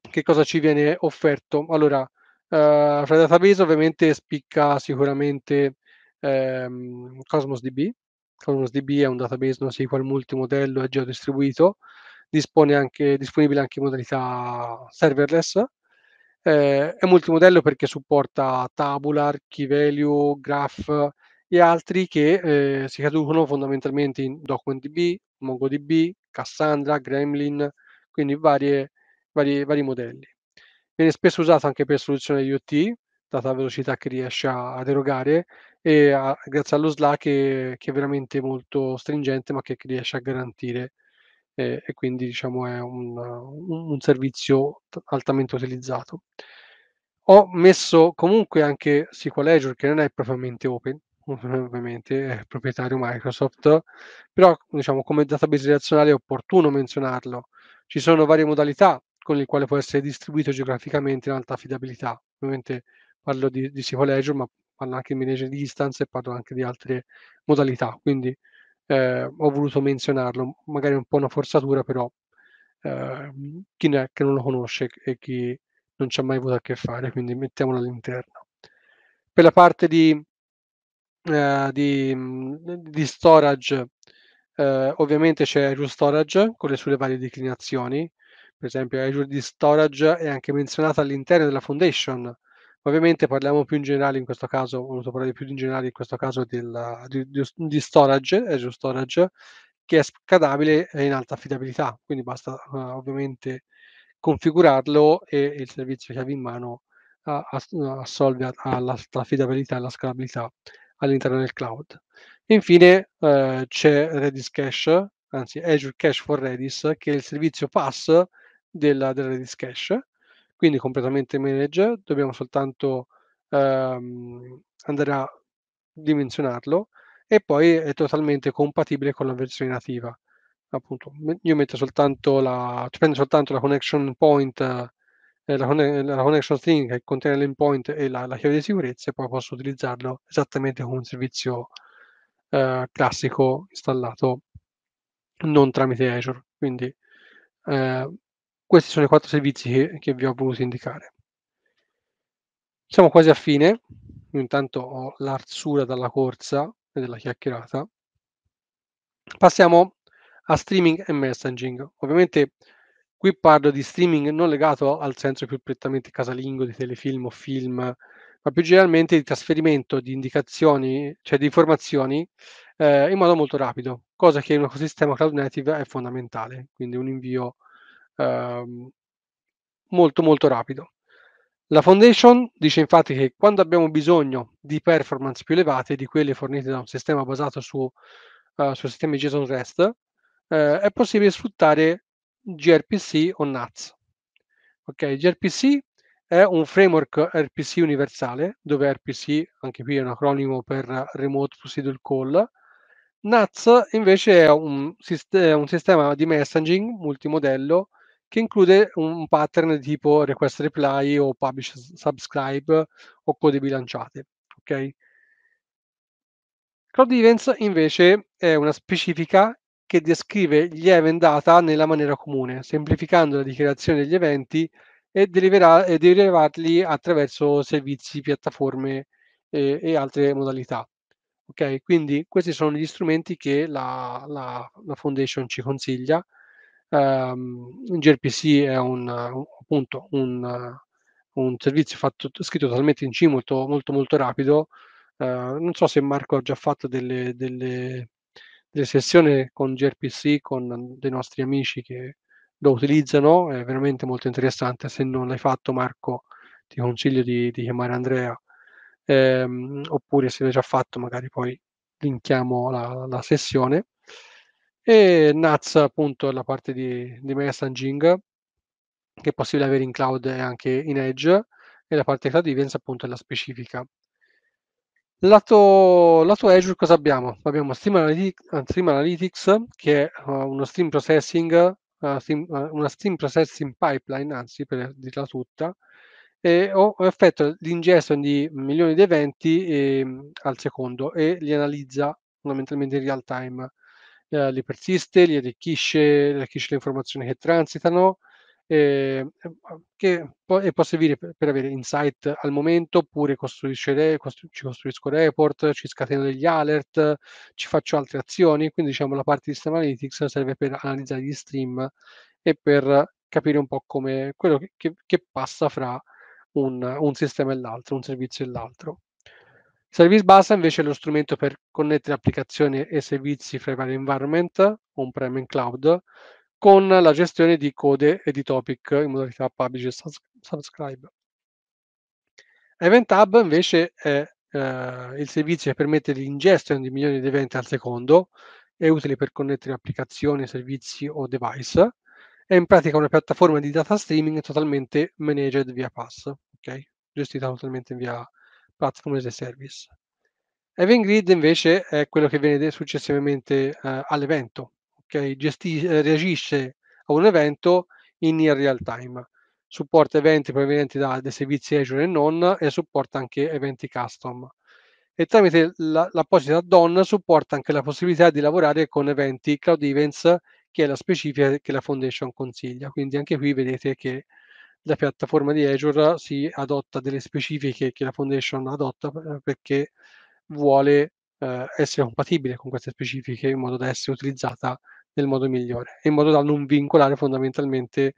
che cosa ci viene offerto. Allora, eh, fra database ovviamente spicca sicuramente ehm, Cosmos DB. Cosmos DB è un database NoSQL multimodello e geodistribuito, dispone anche, disponibile anche in modalità serverless. Eh, è multimodello perché supporta Tabular, Key Value, Graph, e altri che eh, si traducono fondamentalmente in DocumentDB, MongoDB, Cassandra, Gremlin, quindi varie, varie, vari modelli. Viene spesso usato anche per soluzioni IoT, data la velocità che riesce ad erogare, e a, grazie allo Slack che, che, è veramente molto stringente, ma che, che riesce a garantire eh, e quindi diciamo è un, un, un servizio altamente utilizzato ho messo comunque anche SQL Azure che non è propriamente open, ovviamente è proprietario Microsoft, però diciamo come database relazionale è opportuno menzionarlo. Ci sono varie modalità con le quali può essere distribuito geograficamente in alta affidabilità. Ovviamente parlo di, di SQL Azure, ma parlo anche di manager di instance e parlo anche di altre modalità, quindi eh, ho voluto menzionarlo, magari un po' una forzatura, però eh, chi ne è che non lo conosce e chi non ci ha mai avuto a che fare, quindi mettiamolo all'interno. Per la parte di eh, di, di, storage, eh, ovviamente c'è Azure Storage con le sue varie declinazioni, per esempio Azure di Storage è anche menzionata all'interno della Foundation, ovviamente parliamo più in generale in questo caso, ho voluto parlare più in generale in questo caso del, di, di, di, storage, Azure Storage, che è scadabile e in alta affidabilità, quindi basta uh, ovviamente configurarlo e il servizio che avevi in mano uh, assolve all'alta affidabilità e alla scalabilità all'interno del cloud. infine eh, c'è Redis Cache, anzi Azure Cache for Redis, che è il servizio pass della, della Redis Cache, quindi completamente managed, dobbiamo soltanto ehm, andare a dimensionarlo e poi è totalmente compatibile con la versione nativa. Appunto, io metto soltanto la, prendo soltanto la connection point eh, la, eh, la, connection string che contiene l'endpoint e la, la, chiave di sicurezza e poi posso utilizzarlo esattamente come un servizio eh, classico installato non tramite Azure. Quindi eh, questi sono i quattro servizi che, che, vi ho voluto indicare. Siamo quasi a fine, intanto ho l'arsura dalla corsa e della chiacchierata. Passiamo a streaming e messaging. Ovviamente Qui parlo di streaming non legato al senso più prettamente casalingo di telefilm o film, ma più generalmente di trasferimento di indicazioni, cioè di informazioni, eh, in modo molto rapido, cosa che in un ecosistema cloud native è fondamentale, quindi un invio eh, molto molto rapido. La Foundation dice infatti che quando abbiamo bisogno di performance più elevate di quelle fornite da un sistema basato su, uh, eh, su sistemi JSON REST, uh, è possibile sfruttare gRPC o NATS. Okay, gRPC è un framework RPC universale, dove RPC anche qui è un acronimo per Remote Procedural Call. NATS invece è un, è un sistema di messaging multimodello che include un pattern tipo request reply o publish subscribe o code bilanciate. Okay? Cloud Events invece è una specifica che descrive gli event data nella maniera comune, semplificando la dichiarazione degli eventi e, delivera- e derivarli attraverso servizi, piattaforme e, e altre modalità. Okay, quindi questi sono gli strumenti che la, la, la Foundation ci consiglia. Um, ehm, gRPC è un, appunto un, un servizio fatto, scritto totalmente in C, molto molto, molto rapido. Uh, non so se Marco ha già fatto delle, delle delle sessioni con gRPC, con dei nostri amici che lo utilizzano, è veramente molto interessante. Se non l'hai fatto Marco, ti consiglio di, di chiamare Andrea, ehm, oppure se l'hai già fatto magari poi linkiamo la, la sessione. E NATS appunto è la parte di, di messaging che è possibile avere in cloud e anche in edge e la parte cloud events appunto è la specifica Lato, lato Azure cosa abbiamo? Abbiamo Stream, Analytics, eh, Stream Analytics che è eh, uno stream processing, uh, stream, uh, una stream processing pipeline, anzi per dirla tutta, e ho, ho effetto l'ingesto di milioni di eventi e, ehm, al secondo e li analizza fondamentalmente in real time. Eh, li persiste, li arricchisce, arricchisce le informazioni che transitano, eh, che può, e può servire per, per, avere insight al momento oppure costruisce, costru- ci costruisco report, ci scateno degli alert, ci faccio altre azioni, quindi diciamo la parte di Stream Analytics serve per analizzare gli stream e per capire un po' come quello che, che, che passa fra un, un sistema e l'altro, un servizio e l'altro. Service Bus invece è lo strumento per connettere applicazioni e servizi fra i vari environment, on-prem e cloud, con la gestione di code e di topic in modalità publish e subscribe. Event Hub invece è eh, il servizio che permette l'ingestione di milioni di eventi al secondo, è utile per connettere applicazioni, servizi o device, è in pratica una piattaforma di data streaming totalmente managed via Pass, okay? gestita totalmente via Platform as a Service. Event Grid invece è quello che viene successivamente eh, all'evento, okay? Gesti- eh, reagisce a un evento in near real time. Supporta eventi provenienti da dei servizi Azure e non e supporta anche eventi custom. E tramite la, l'apposita add-on supporta anche la possibilità di lavorare con eventi Cloud Events, che è la specifica che la Foundation consiglia. Quindi anche qui vedete che la piattaforma di Azure si adotta delle specifiche che la Foundation adotta eh, perché vuole eh, essere compatibile con queste specifiche in modo da essere utilizzata nel modo migliore, in modo da non vincolare fondamentalmente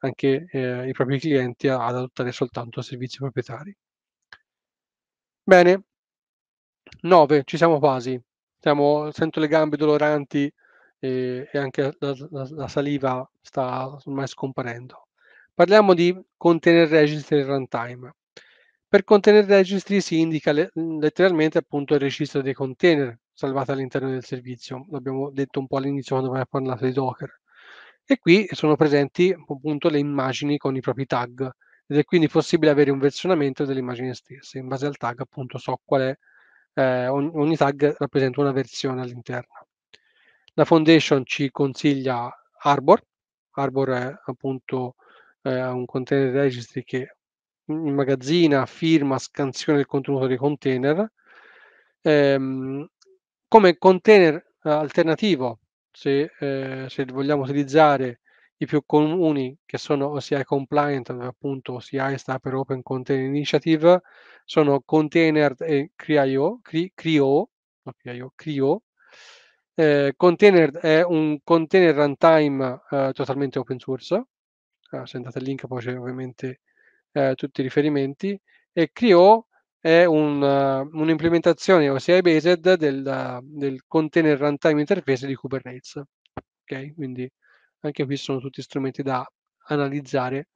anche eh, i propri clienti ad adottare soltanto servizi proprietari. Bene, 9, ci siamo quasi, siamo, sento le gambe doloranti e, e anche la, la, la, saliva sta ormai scomparendo. Parliamo di container registry runtime. Per container registry si indica le- mhmm, letteralmente appunto il registro dei container salvati all'interno del servizio, l'abbiamo detto un po' all'inizio quando abbiamo parlato di Docker. E qui sono presenti appunto le immagini con i propri tag ed è quindi possibile avere un versionamento delle immagini stesse. In base al tag appunto so qual è, eh, ogni, tag rappresenta una versione all'interno. La foundation ci consiglia Arbor, Arbor è appunto eh, un container registry che immagazzina, firma, scansiona il contenuto dei container. Ehm, come container eh, alternativo, se, eh, se, vogliamo utilizzare i più comuni che sono OCI compliant, appunto OCI sta per Open Container Initiative, sono container e CRIO, CRIO, no, CRIO, CRIO. Eh, container è un container runtime eh, totalmente open source, eh, se andate al link poi c'è ovviamente eh, tutti i riferimenti, e Crio è un, uh, un'implementazione OCI based del, uh, del, container runtime interface di Kubernetes. ok Quindi anche qui sono tutti strumenti da analizzare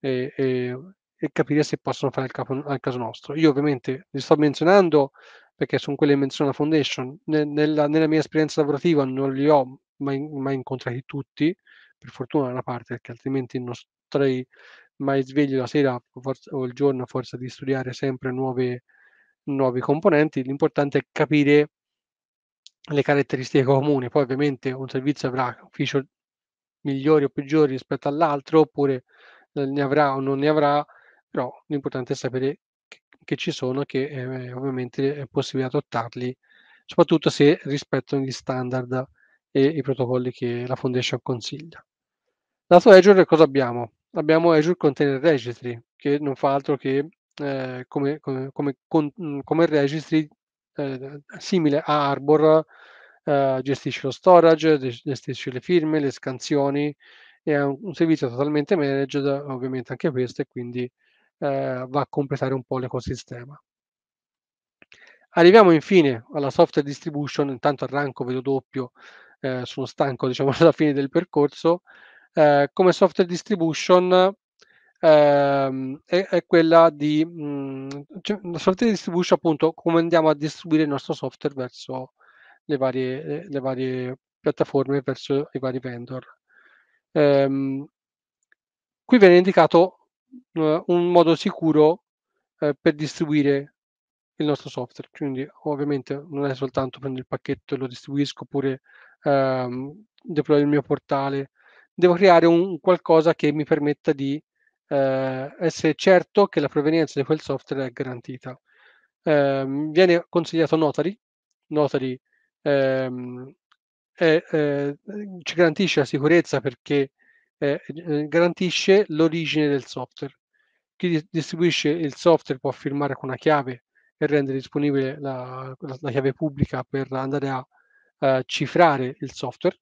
e, e, e capire se possono fare al, capo, al, caso nostro. Io ovviamente li sto menzionando perché sono quelle che menziona la Foundation. Nella, nella, mia esperienza lavorativa non li ho mai, mai incontrati tutti, per fortuna da una parte, perché altrimenti non starei mai sveglio la sera o il giorno a forza di studiare sempre nuove, nuovi componenti, l'importante è capire le caratteristiche comuni, poi ovviamente un servizio avrà ufficio migliori o peggiori rispetto all'altro, oppure eh, ne avrà o non ne avrà, però l'importante è sapere che, che ci sono e che eh, ovviamente è possibile adottarli, soprattutto se rispettano gli standard e i protocolli che la foundation consiglia. Dato Azure cosa abbiamo? abbiamo Azure Container Registry, che non fa altro che eh, come, come, come, con, mm, come, registry eh, simile a Arbor, eh, gestisce lo storage, gestisce le firme, le scansioni, è un, un servizio totalmente managed, ovviamente anche questo, e quindi eh, va a completare un po' l'ecosistema. Arriviamo infine alla software distribution, intanto arranco, vedo doppio, eh, sono stanco diciamo *laughs* alla fine del percorso, eh, come software distribution ehm, è, è, quella di mh, mm, cioè, software distribution appunto come andiamo a distribuire il nostro software verso le varie, eh, le varie piattaforme, verso i vari vendor. Ehm, qui viene indicato eh, un modo sicuro eh, per distribuire il nostro software, quindi ovviamente non è soltanto prendo il pacchetto e lo distribuisco oppure ehm, deploy il mio portale devo creare un qualcosa che mi permetta di eh, essere certo che la provenienza di quel software è garantita. Eh, viene consigliato Notary, Notary ehm, è, eh, ci garantisce la sicurezza perché eh, eh, garantisce l'origine del software. Chi distribuisce il software può firmare con una chiave e rendere disponibile la, la, la chiave pubblica per andare a, a eh, cifrare il software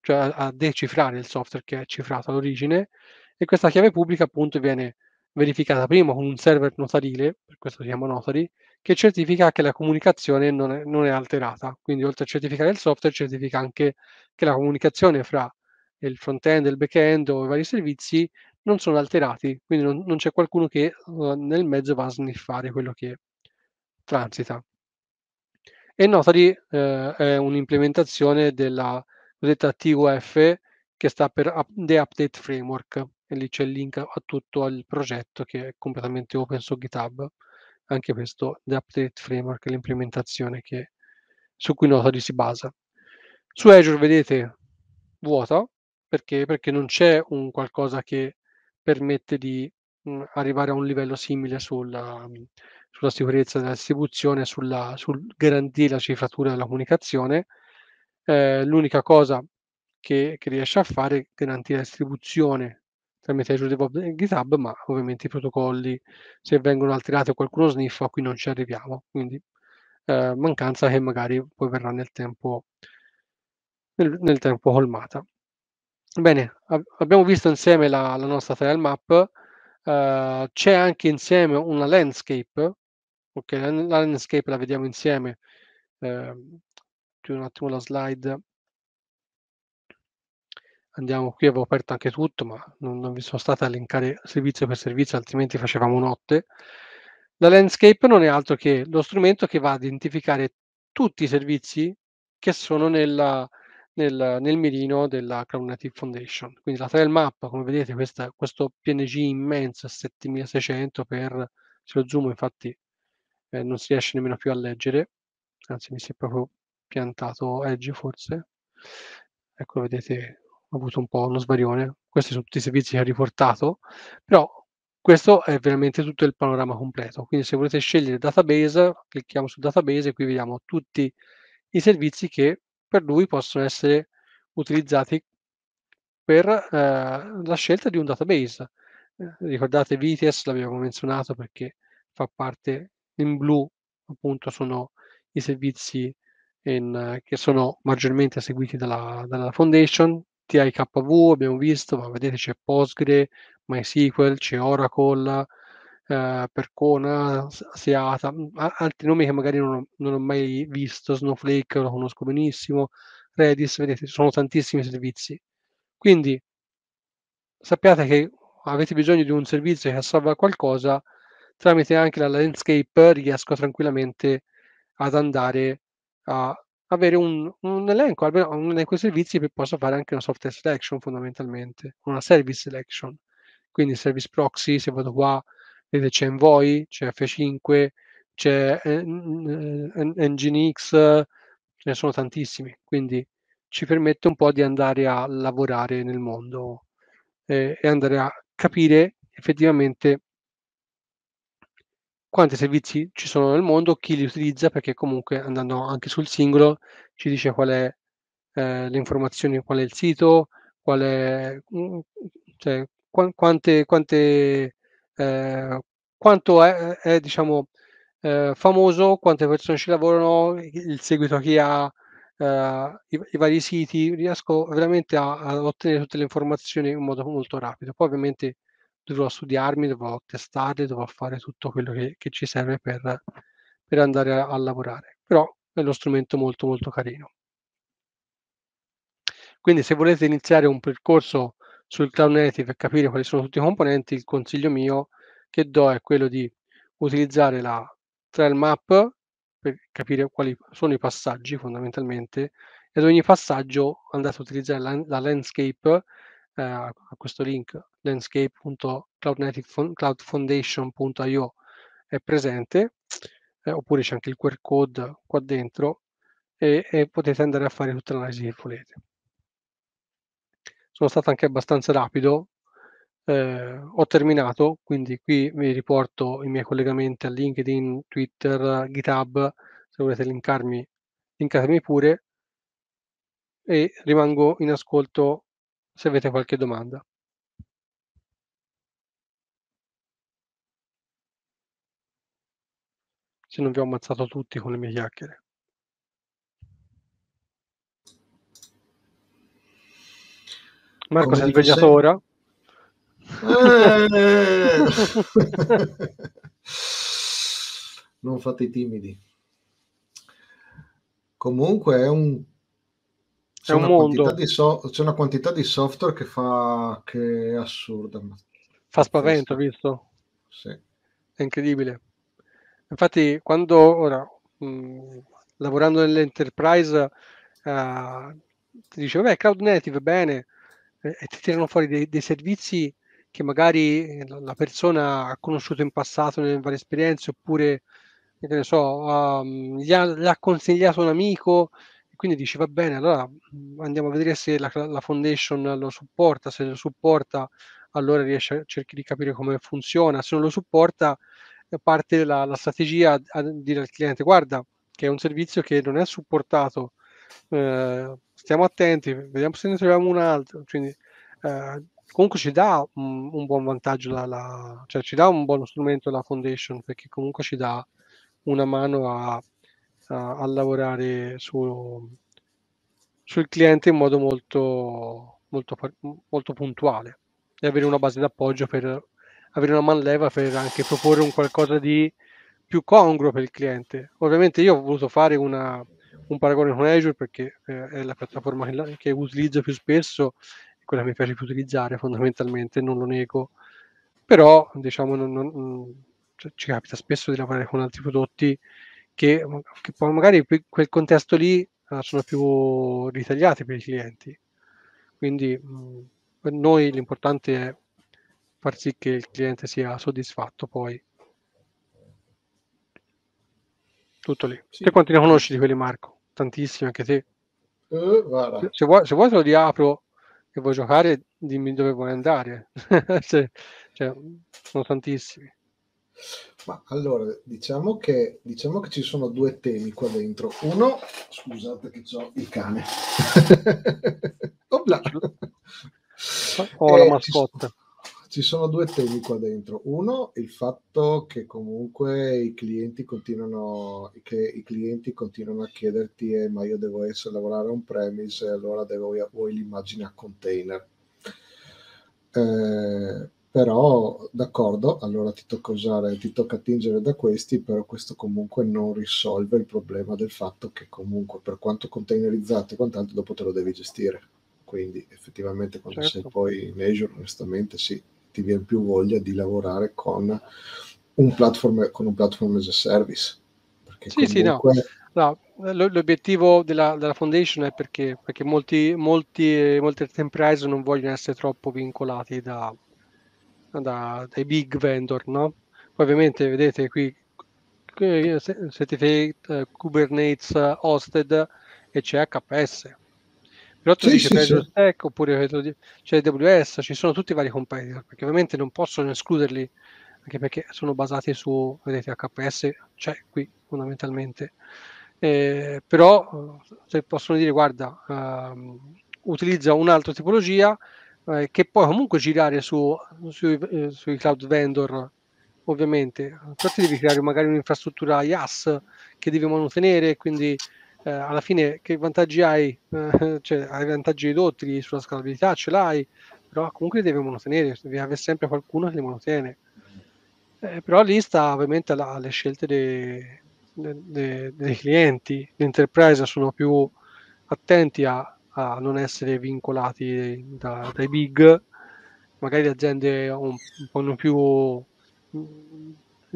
cioè a decifrare il software che è cifrato all'origine e questa chiave pubblica appunto viene verificata prima con un server notarile, per questo si chiama notary, che certifica che la comunicazione non è, non è, alterata. Quindi oltre a certificare il software, certifica anche che la comunicazione fra il front-end, il back-end o i vari servizi non sono alterati, quindi non, non c'è qualcuno che eh, nel mezzo va a sniffare quello che transita. E Notary eh, è un'implementazione della cosiddetta TUF che sta per The Update Framework e lì c'è il link a, tutto il progetto che è completamente open su GitHub anche questo The Update Framework l'implementazione che, su cui Notary si basa su Azure vedete vuota perché? perché non c'è un qualcosa che permette di mh, mm, arrivare a un livello simile sulla, sulla sicurezza della distribuzione, sulla, sul garantire la cifratura della comunicazione eh, l'unica cosa che, che, riesce a fare è garantire la distribuzione tramite Azure DevOps e GitHub, ma ovviamente i protocolli, se vengono alterati o qualcuno sniffa, qui non ci arriviamo, quindi eh, mancanza che magari poi verrà nel tempo, nel, nel tempo colmata. Bene, ab- abbiamo visto insieme la, la nostra trial map, eh, c'è anche insieme una landscape, ok, la, la landscape la vediamo insieme, eh, un attimo la slide. Andiamo qui, avevo aperto anche tutto, ma non, non vi sono state a elencare servizio per servizio, altrimenti facevamo notte. La landscape non è altro che lo strumento che va a identificare tutti i servizi che sono nella, nel, nel, mirino della Cloud Native Foundation. Quindi la trail map, come vedete, questa, questo PNG immenso, 7600 per, se lo zoom infatti eh, non si riesce nemmeno più a leggere, anzi mi si è proprio piantato Edge forse. Ecco, vedete, ho avuto un po' uno svarione. Questi sono tutti i servizi che ha riportato, però questo è veramente tutto il panorama completo. Quindi se volete scegliere database, clicchiamo su database e qui vediamo tutti i servizi che per lui possono essere utilizzati per eh, la scelta di un database. Eh, ricordate VTS, l'abbiamo menzionato perché fa parte in blu, appunto sono i servizi in, che sono maggiormente seguiti dalla, dalla Foundation, TIKV abbiamo visto, ma vedete c'è Postgre, MySQL, c'è Oracle, eh, Percona, Seata, altri nomi che magari non ho, non ho, mai visto, Snowflake lo conosco benissimo, Redis, vedete ci sono tantissimi servizi. Quindi sappiate che avete bisogno di un servizio che salva qualcosa, tramite anche la landscape riesco tranquillamente ad andare a avere un, un elenco, almeno un elenco di servizi che possa fare anche una software selection fondamentalmente, una service selection. Quindi service proxy, se vado qua, vedete c'è Envoy, c'è F5, c'è Nginx, ce ne sono tantissimi. Quindi ci permette un po' di andare a lavorare nel mondo eh, e andare a capire effettivamente quanti servizi ci sono nel mondo, chi li utilizza, perché comunque andando anche sul singolo ci dice qual è eh, le informazioni, qual è il sito, qual è, mm, cioè, qu- quante, quante, eh, quanto è, è diciamo, eh, famoso, quante persone ci lavorano, il seguito chi ha, eh, i, i, vari siti, riesco veramente a, a ottenere tutte le informazioni in modo molto rapido. Poi ovviamente dovrò studiarmi, dovrò testarle, dovrò fare tutto quello che, che ci serve per, per andare a, a, lavorare. Però è uno strumento molto molto carino. Quindi se volete iniziare un percorso sul Cloud Native e capire quali sono tutti i componenti, il consiglio mio che do è quello di utilizzare la trail map per capire quali sono i passaggi fondamentalmente, ed ogni passaggio andate a utilizzare la, la landscape eh, a questo link landscape.cloudfoundation.io è presente, eh, oppure c'è anche il QR code qua dentro e, e potete andare a fare tutta l'analisi che volete. Sono stato anche abbastanza rapido, eh, ho terminato, quindi qui vi riporto i miei collegamenti a LinkedIn, Twitter, GitHub, se volete linkarmi, linkatemi pure e rimango in ascolto se avete qualche domanda. Se non vi ho ammazzato tutti con le mie chiacchiere. Marco si è svegliato ora? Eh. *laughs* non fate i timidi. Comunque è un c'è, una quantità, so- c'è una quantità di software che fa che è assurda. Fa spavento, sì. visto? Sì. È incredibile. Infatti, quando ora mh, lavorando nell'enterprise uh, ti dice vabbè, cloud native bene eh, e ti tirano fuori dei, dei servizi che magari eh, la persona ha conosciuto in passato nelle varie esperienze oppure che ne so, um, gli, ha, gli, ha, consigliato un amico quindi dici va bene, allora mhmm, andiamo a vedere se la, la foundation lo supporta, se lo supporta allora riesci a, cerchi di capire come funziona, se non lo supporta eh, parte la, la strategia a dire al cliente guarda che è un servizio che non è supportato, eh, stiamo attenti, vediamo se ne troviamo un altro, quindi eh, comunque ci dà un, un buon vantaggio, la, la, cioè ci dà un buono strumento la foundation perché comunque ci dà una mano a a, a lavorare su, sul cliente in modo molto, molto, molto puntuale e avere una base d'appoggio per avere una manleva per anche proporre un qualcosa di più congruo per il cliente. Ovviamente io ho voluto fare una, un paragone con Azure perché eh, è la piattaforma che, che, utilizzo più spesso, quella che mi piace più utilizzare fondamentalmente, non lo nego, però diciamo non, non, cioè, ci capita spesso di lavorare con altri prodotti che, che poi magari quel contesto lì eh, sono più ritagliati per i clienti. Quindi mh, mm, per noi l'importante è far sì che il cliente sia soddisfatto poi. Tutto lì. Sì. Te quanti ne conosci di quelli Marco? Tantissimi anche te. Uh, se, vuoi, se, vuoi, te lo riapro e vuoi giocare, dimmi dove vuoi andare. cioè, *laughs* cioè, sono tantissimi. Ma allora, diciamo che, diciamo che ci sono due temi qua dentro. Uno, scusate che ho il cane. *laughs* Obla. Oh, la eh, mascotte. Ci, ci sono due temi qua dentro. Uno, il fatto che comunque i clienti continuano, che i clienti continuano a chiederti eh, ma io devo essere, lavorare on-premise, allora devo, vuoi l'immagine a container. Eh, però d'accordo, allora ti tocca usare, ti tocca attingere da questi, però questo comunque non risolve il problema del fatto che comunque per quanto containerizzato e quant'altro dopo te lo devi gestire. Quindi effettivamente quando certo. sei poi in Azure, onestamente sì, ti viene più voglia di lavorare con un platform, con un platform as a service. Sì, comunque... sì, no. no. l'obiettivo della, della foundation è perché, perché molti, molti, molte enterprise non vogliono essere troppo vincolati da, da, dai big vendor, no? Poi ovviamente vedete qui certificate uh, Kubernetes eh, hosted e c'è HPS. Però tu sì, dici sì, Azure sì. Stack oppure c'è AWS, ci sono tutti i vari competitor, perché ovviamente non possono escluderli, anche perché sono basati su, vedete, HPS c'è qui fondamentalmente. Eh, però eh, se possono dire guarda, uh, utilizza un'altra tipologia, eh, che puoi comunque girare su, su, eh, sui cloud vendor, ovviamente. Infatti devi creare magari un'infrastruttura IaaS che devi mantenere, quindi eh, alla fine che vantaggi hai? *laughs* cioè, hai vantaggi ridotti sulla scalabilità, ce l'hai, però comunque li devi mantenere, devi avere sempre qualcuno che li mantiene. Eh, però lì sta ovviamente la, le scelte dei, dei, dei, clienti, le sono più attenti a a non essere vincolati da, dai big, magari aziende un, un po' più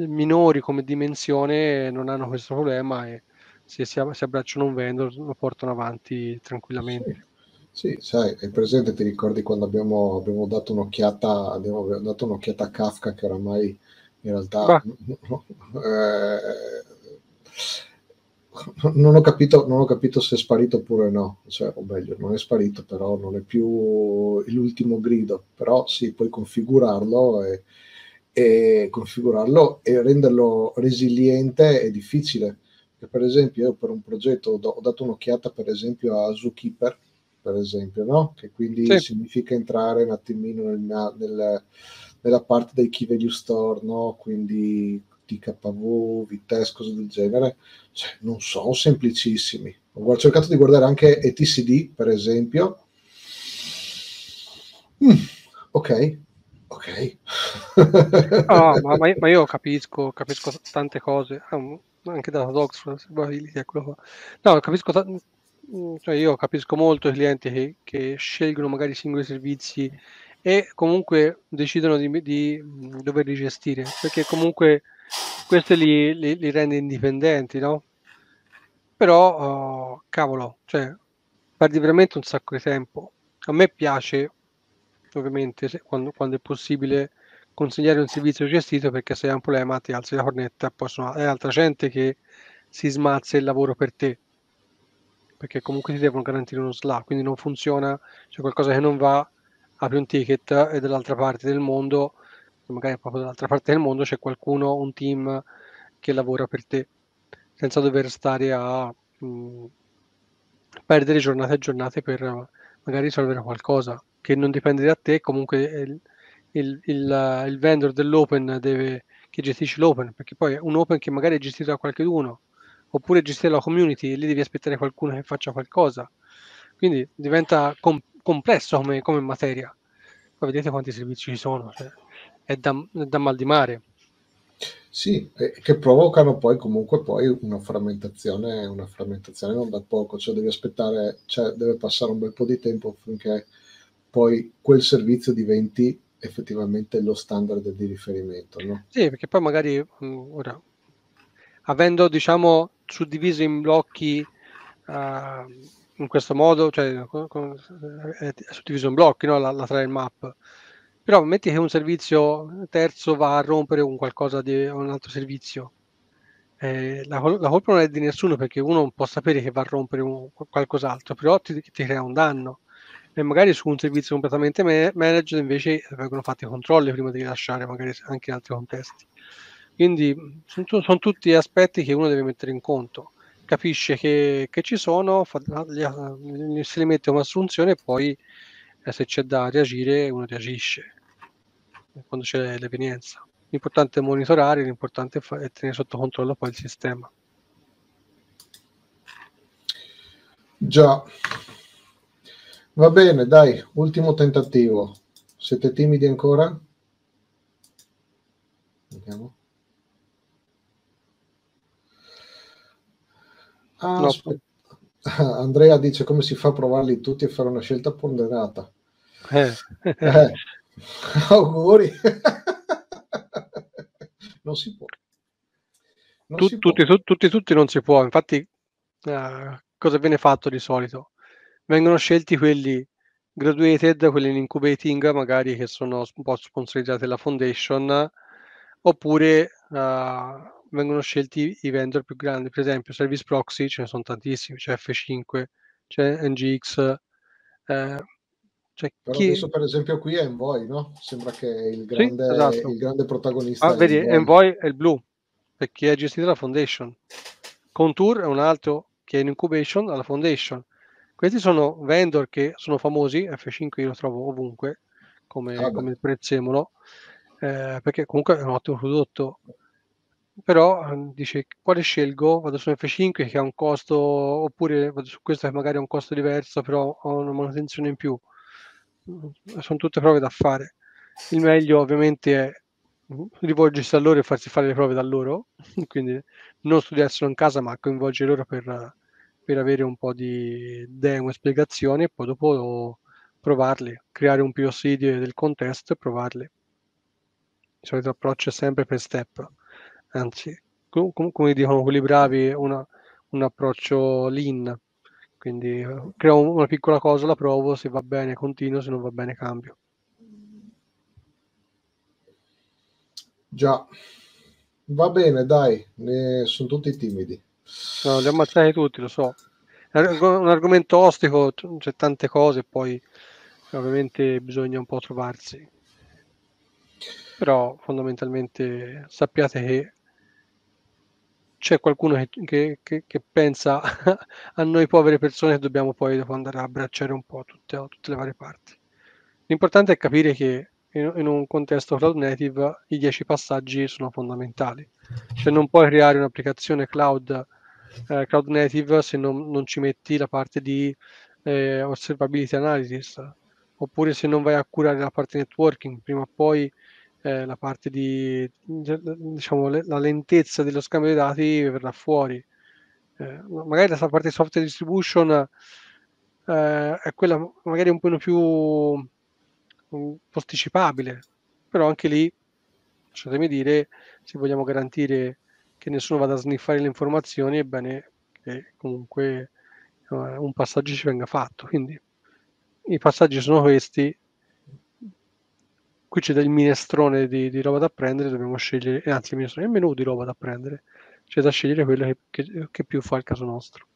minori come dimensione non hanno questo problema e se si, abbracciano un vendor lo portano avanti tranquillamente. Sì, sì sai, è presente, ti ricordi quando abbiamo, abbiamo, dato un'occhiata, abbiamo dato un'occhiata a Kafka che oramai in realtà... *laughs* Eh, *laughs* non ho, capito, non ho capito se è sparito oppure no, cioè, o meglio, non è sparito, però non è più l'ultimo grido, però sì, puoi configurarlo e, e configurarlo e renderlo resiliente è difficile. Perché per esempio io per un progetto ho dato un'occhiata per esempio a Zookeeper, per esempio, no? che quindi sì. significa entrare un attimino nel, nel, nella parte dei key value store, no? quindi TKV, Vitesse, cose del genere, cioè, non sono semplicissimi. Ho cercato di guardare anche ETCD, per esempio. Mm, ok, ok. ah, *laughs* ma, ma, io, ma, io, capisco, capisco tante cose, ah, anche da Oxford, ecco No, capisco t- mm, cioè io capisco molto i clienti che, che, scelgono magari singoli servizi e comunque decidono di, di mm, doverli gestire perché comunque questo li, li, li rende indipendenti, no? Però, oh, cavolo, cioè, perdi veramente un sacco di tempo. A me piace, ovviamente, se, quando, quando, è possibile, consigliare un servizio gestito perché se hai un problema ti alzi la cornetta e poi sono, è altra gente che si smazza il lavoro per te perché comunque ti devono garantire uno SLA, quindi non funziona, c'è cioè qualcosa che non va, apri un ticket e dall'altra parte del mondo magari proprio dall'altra parte del mondo c'è qualcuno, un team che lavora per te, senza dover stare a mh, perdere giornate e giornate per eh, magari risolvere qualcosa che non dipende da te, comunque eh, il, il, il, eh, il vendor dell'open deve, che gestisce l'open, perché poi un open che magari è gestito da qualcuno, oppure gestire la community e lì devi aspettare qualcuno che faccia qualcosa. Quindi diventa com- complesso come, come materia. Poi vedete quanti servizi ci sono. Cioè e da, da mal di mare. Sì, che provocano poi comunque poi una frammentazione, una frammentazione non da poco, cioè devi aspettare, cioè deve passare un bel po' di tempo finché poi quel servizio diventi effettivamente lo standard di riferimento. No? Sì, perché poi magari mm, ora, avendo diciamo suddiviso in blocchi uh, in questo modo, cioè con, con, è eh, eh, suddiviso in blocchi no? la, la trial map, però metti che un servizio terzo va a rompere un qualcosa di un altro servizio. Eh, la, la, colpa non è di nessuno perché uno non può sapere che va a rompere un, qualcos'altro, però ti, ti, crea un danno. E magari su un servizio completamente managed invece vengono fatti i controlli prima di rilasciare, magari anche in altri contesti. Quindi sono, sono tutti aspetti che uno deve mettere in conto. Capisce che, che ci sono, fa, li, se li mette come assunzione e poi e eh, se c'è da reagire uno reagisce eh, quando c'è l'evenienza. L'importante è monitorare, l'importante è tenere sotto controllo poi il sistema. Già, va bene, dai, ultimo tentativo. Siete timidi ancora? Vediamo. Ah, no, aspetta. *laughs* Andrea dice come si fa a provarli tutti e fare una scelta ponderata. Eh. Eh. *laughs* auguri. *laughs* non si può. Non tu, si tutti, può. Tu, tutti, tutti non si può. Infatti, uh, cosa viene fatto di solito? Vengono scelti quelli graduated, quelli in incubating, magari che sono un po' sponsorizzati dalla foundation, oppure... Uh, vengono scelti i vendor più grandi, per esempio service proxy ce ne sono tantissimi, c'è F5, c'è NGX. Eh, cioè, Però chi... adesso per esempio qui è Envoy, no? Sembra che il grande, sì, esatto. il grande protagonista. Ah, vedi, Envoy. Envoy è il blu, perché è gestito dalla Foundation. Contour è un altro che è in incubation alla Foundation. Questi sono vendor che sono famosi, F5 io lo trovo ovunque, come, ah, come il prezzemolo, eh, perché comunque è un ottimo prodotto però ehm, dice quale scelgo? Vado su F5 che ha un costo, oppure vado su questo che magari ha un costo diverso, però ho una manutenzione in più. Mm, Sono tutte prove da fare. Il meglio ovviamente è mm, rivolgersi a loro e farsi fare le prove da loro, *laughs* quindi non studiarselo in casa ma coinvolgere loro per, per avere un po' di demo e spiegazioni e poi dopo provarli, creare un POC del contesto e provarli. Il solito approccio è sempre per step anzi com- come dicono quelli bravi, una, un approccio lean. Quindi eh, creo una piccola cosa, la provo, se va bene continuo, se non va bene cambio. Già, va bene, dai, ne sono tutti timidi. No, li ammazzate tutti, lo so. È un argomento ostico, c'è tante cose, poi ovviamente bisogna un po' trovarsi. Però fondamentalmente sappiate che c'è qualcuno che, che, che, che, pensa *laughs* a noi povere persone che dobbiamo poi dopo andare a abbracciare un po' tutte, tutte le varie parti. L'importante è capire che in, in, un contesto cloud native i dieci passaggi sono fondamentali. Cioè non puoi creare un'applicazione cloud, eh, cloud native se non, non, ci metti la parte di eh, observability analysis, oppure se non vai a curare la parte networking, prima o poi eh, la parte di cioè, diciamo, le, la lentezza dello scambio dei dati verrà fuori. Eh, magari la parte software distribution eh, è quella magari un po' più mm, posticipabile, però anche lì, lasciatemi dire, se vogliamo garantire che nessuno vada a sniffare le informazioni, è bene che comunque eh, un passaggio ci venga fatto. Quindi i passaggi sono questi, qui c'è del minestrone di, di, roba da prendere, dobbiamo scegliere, anzi il minestrone è del menù di roba da prendere, c'è da scegliere quello che, che, che più fa il caso nostro.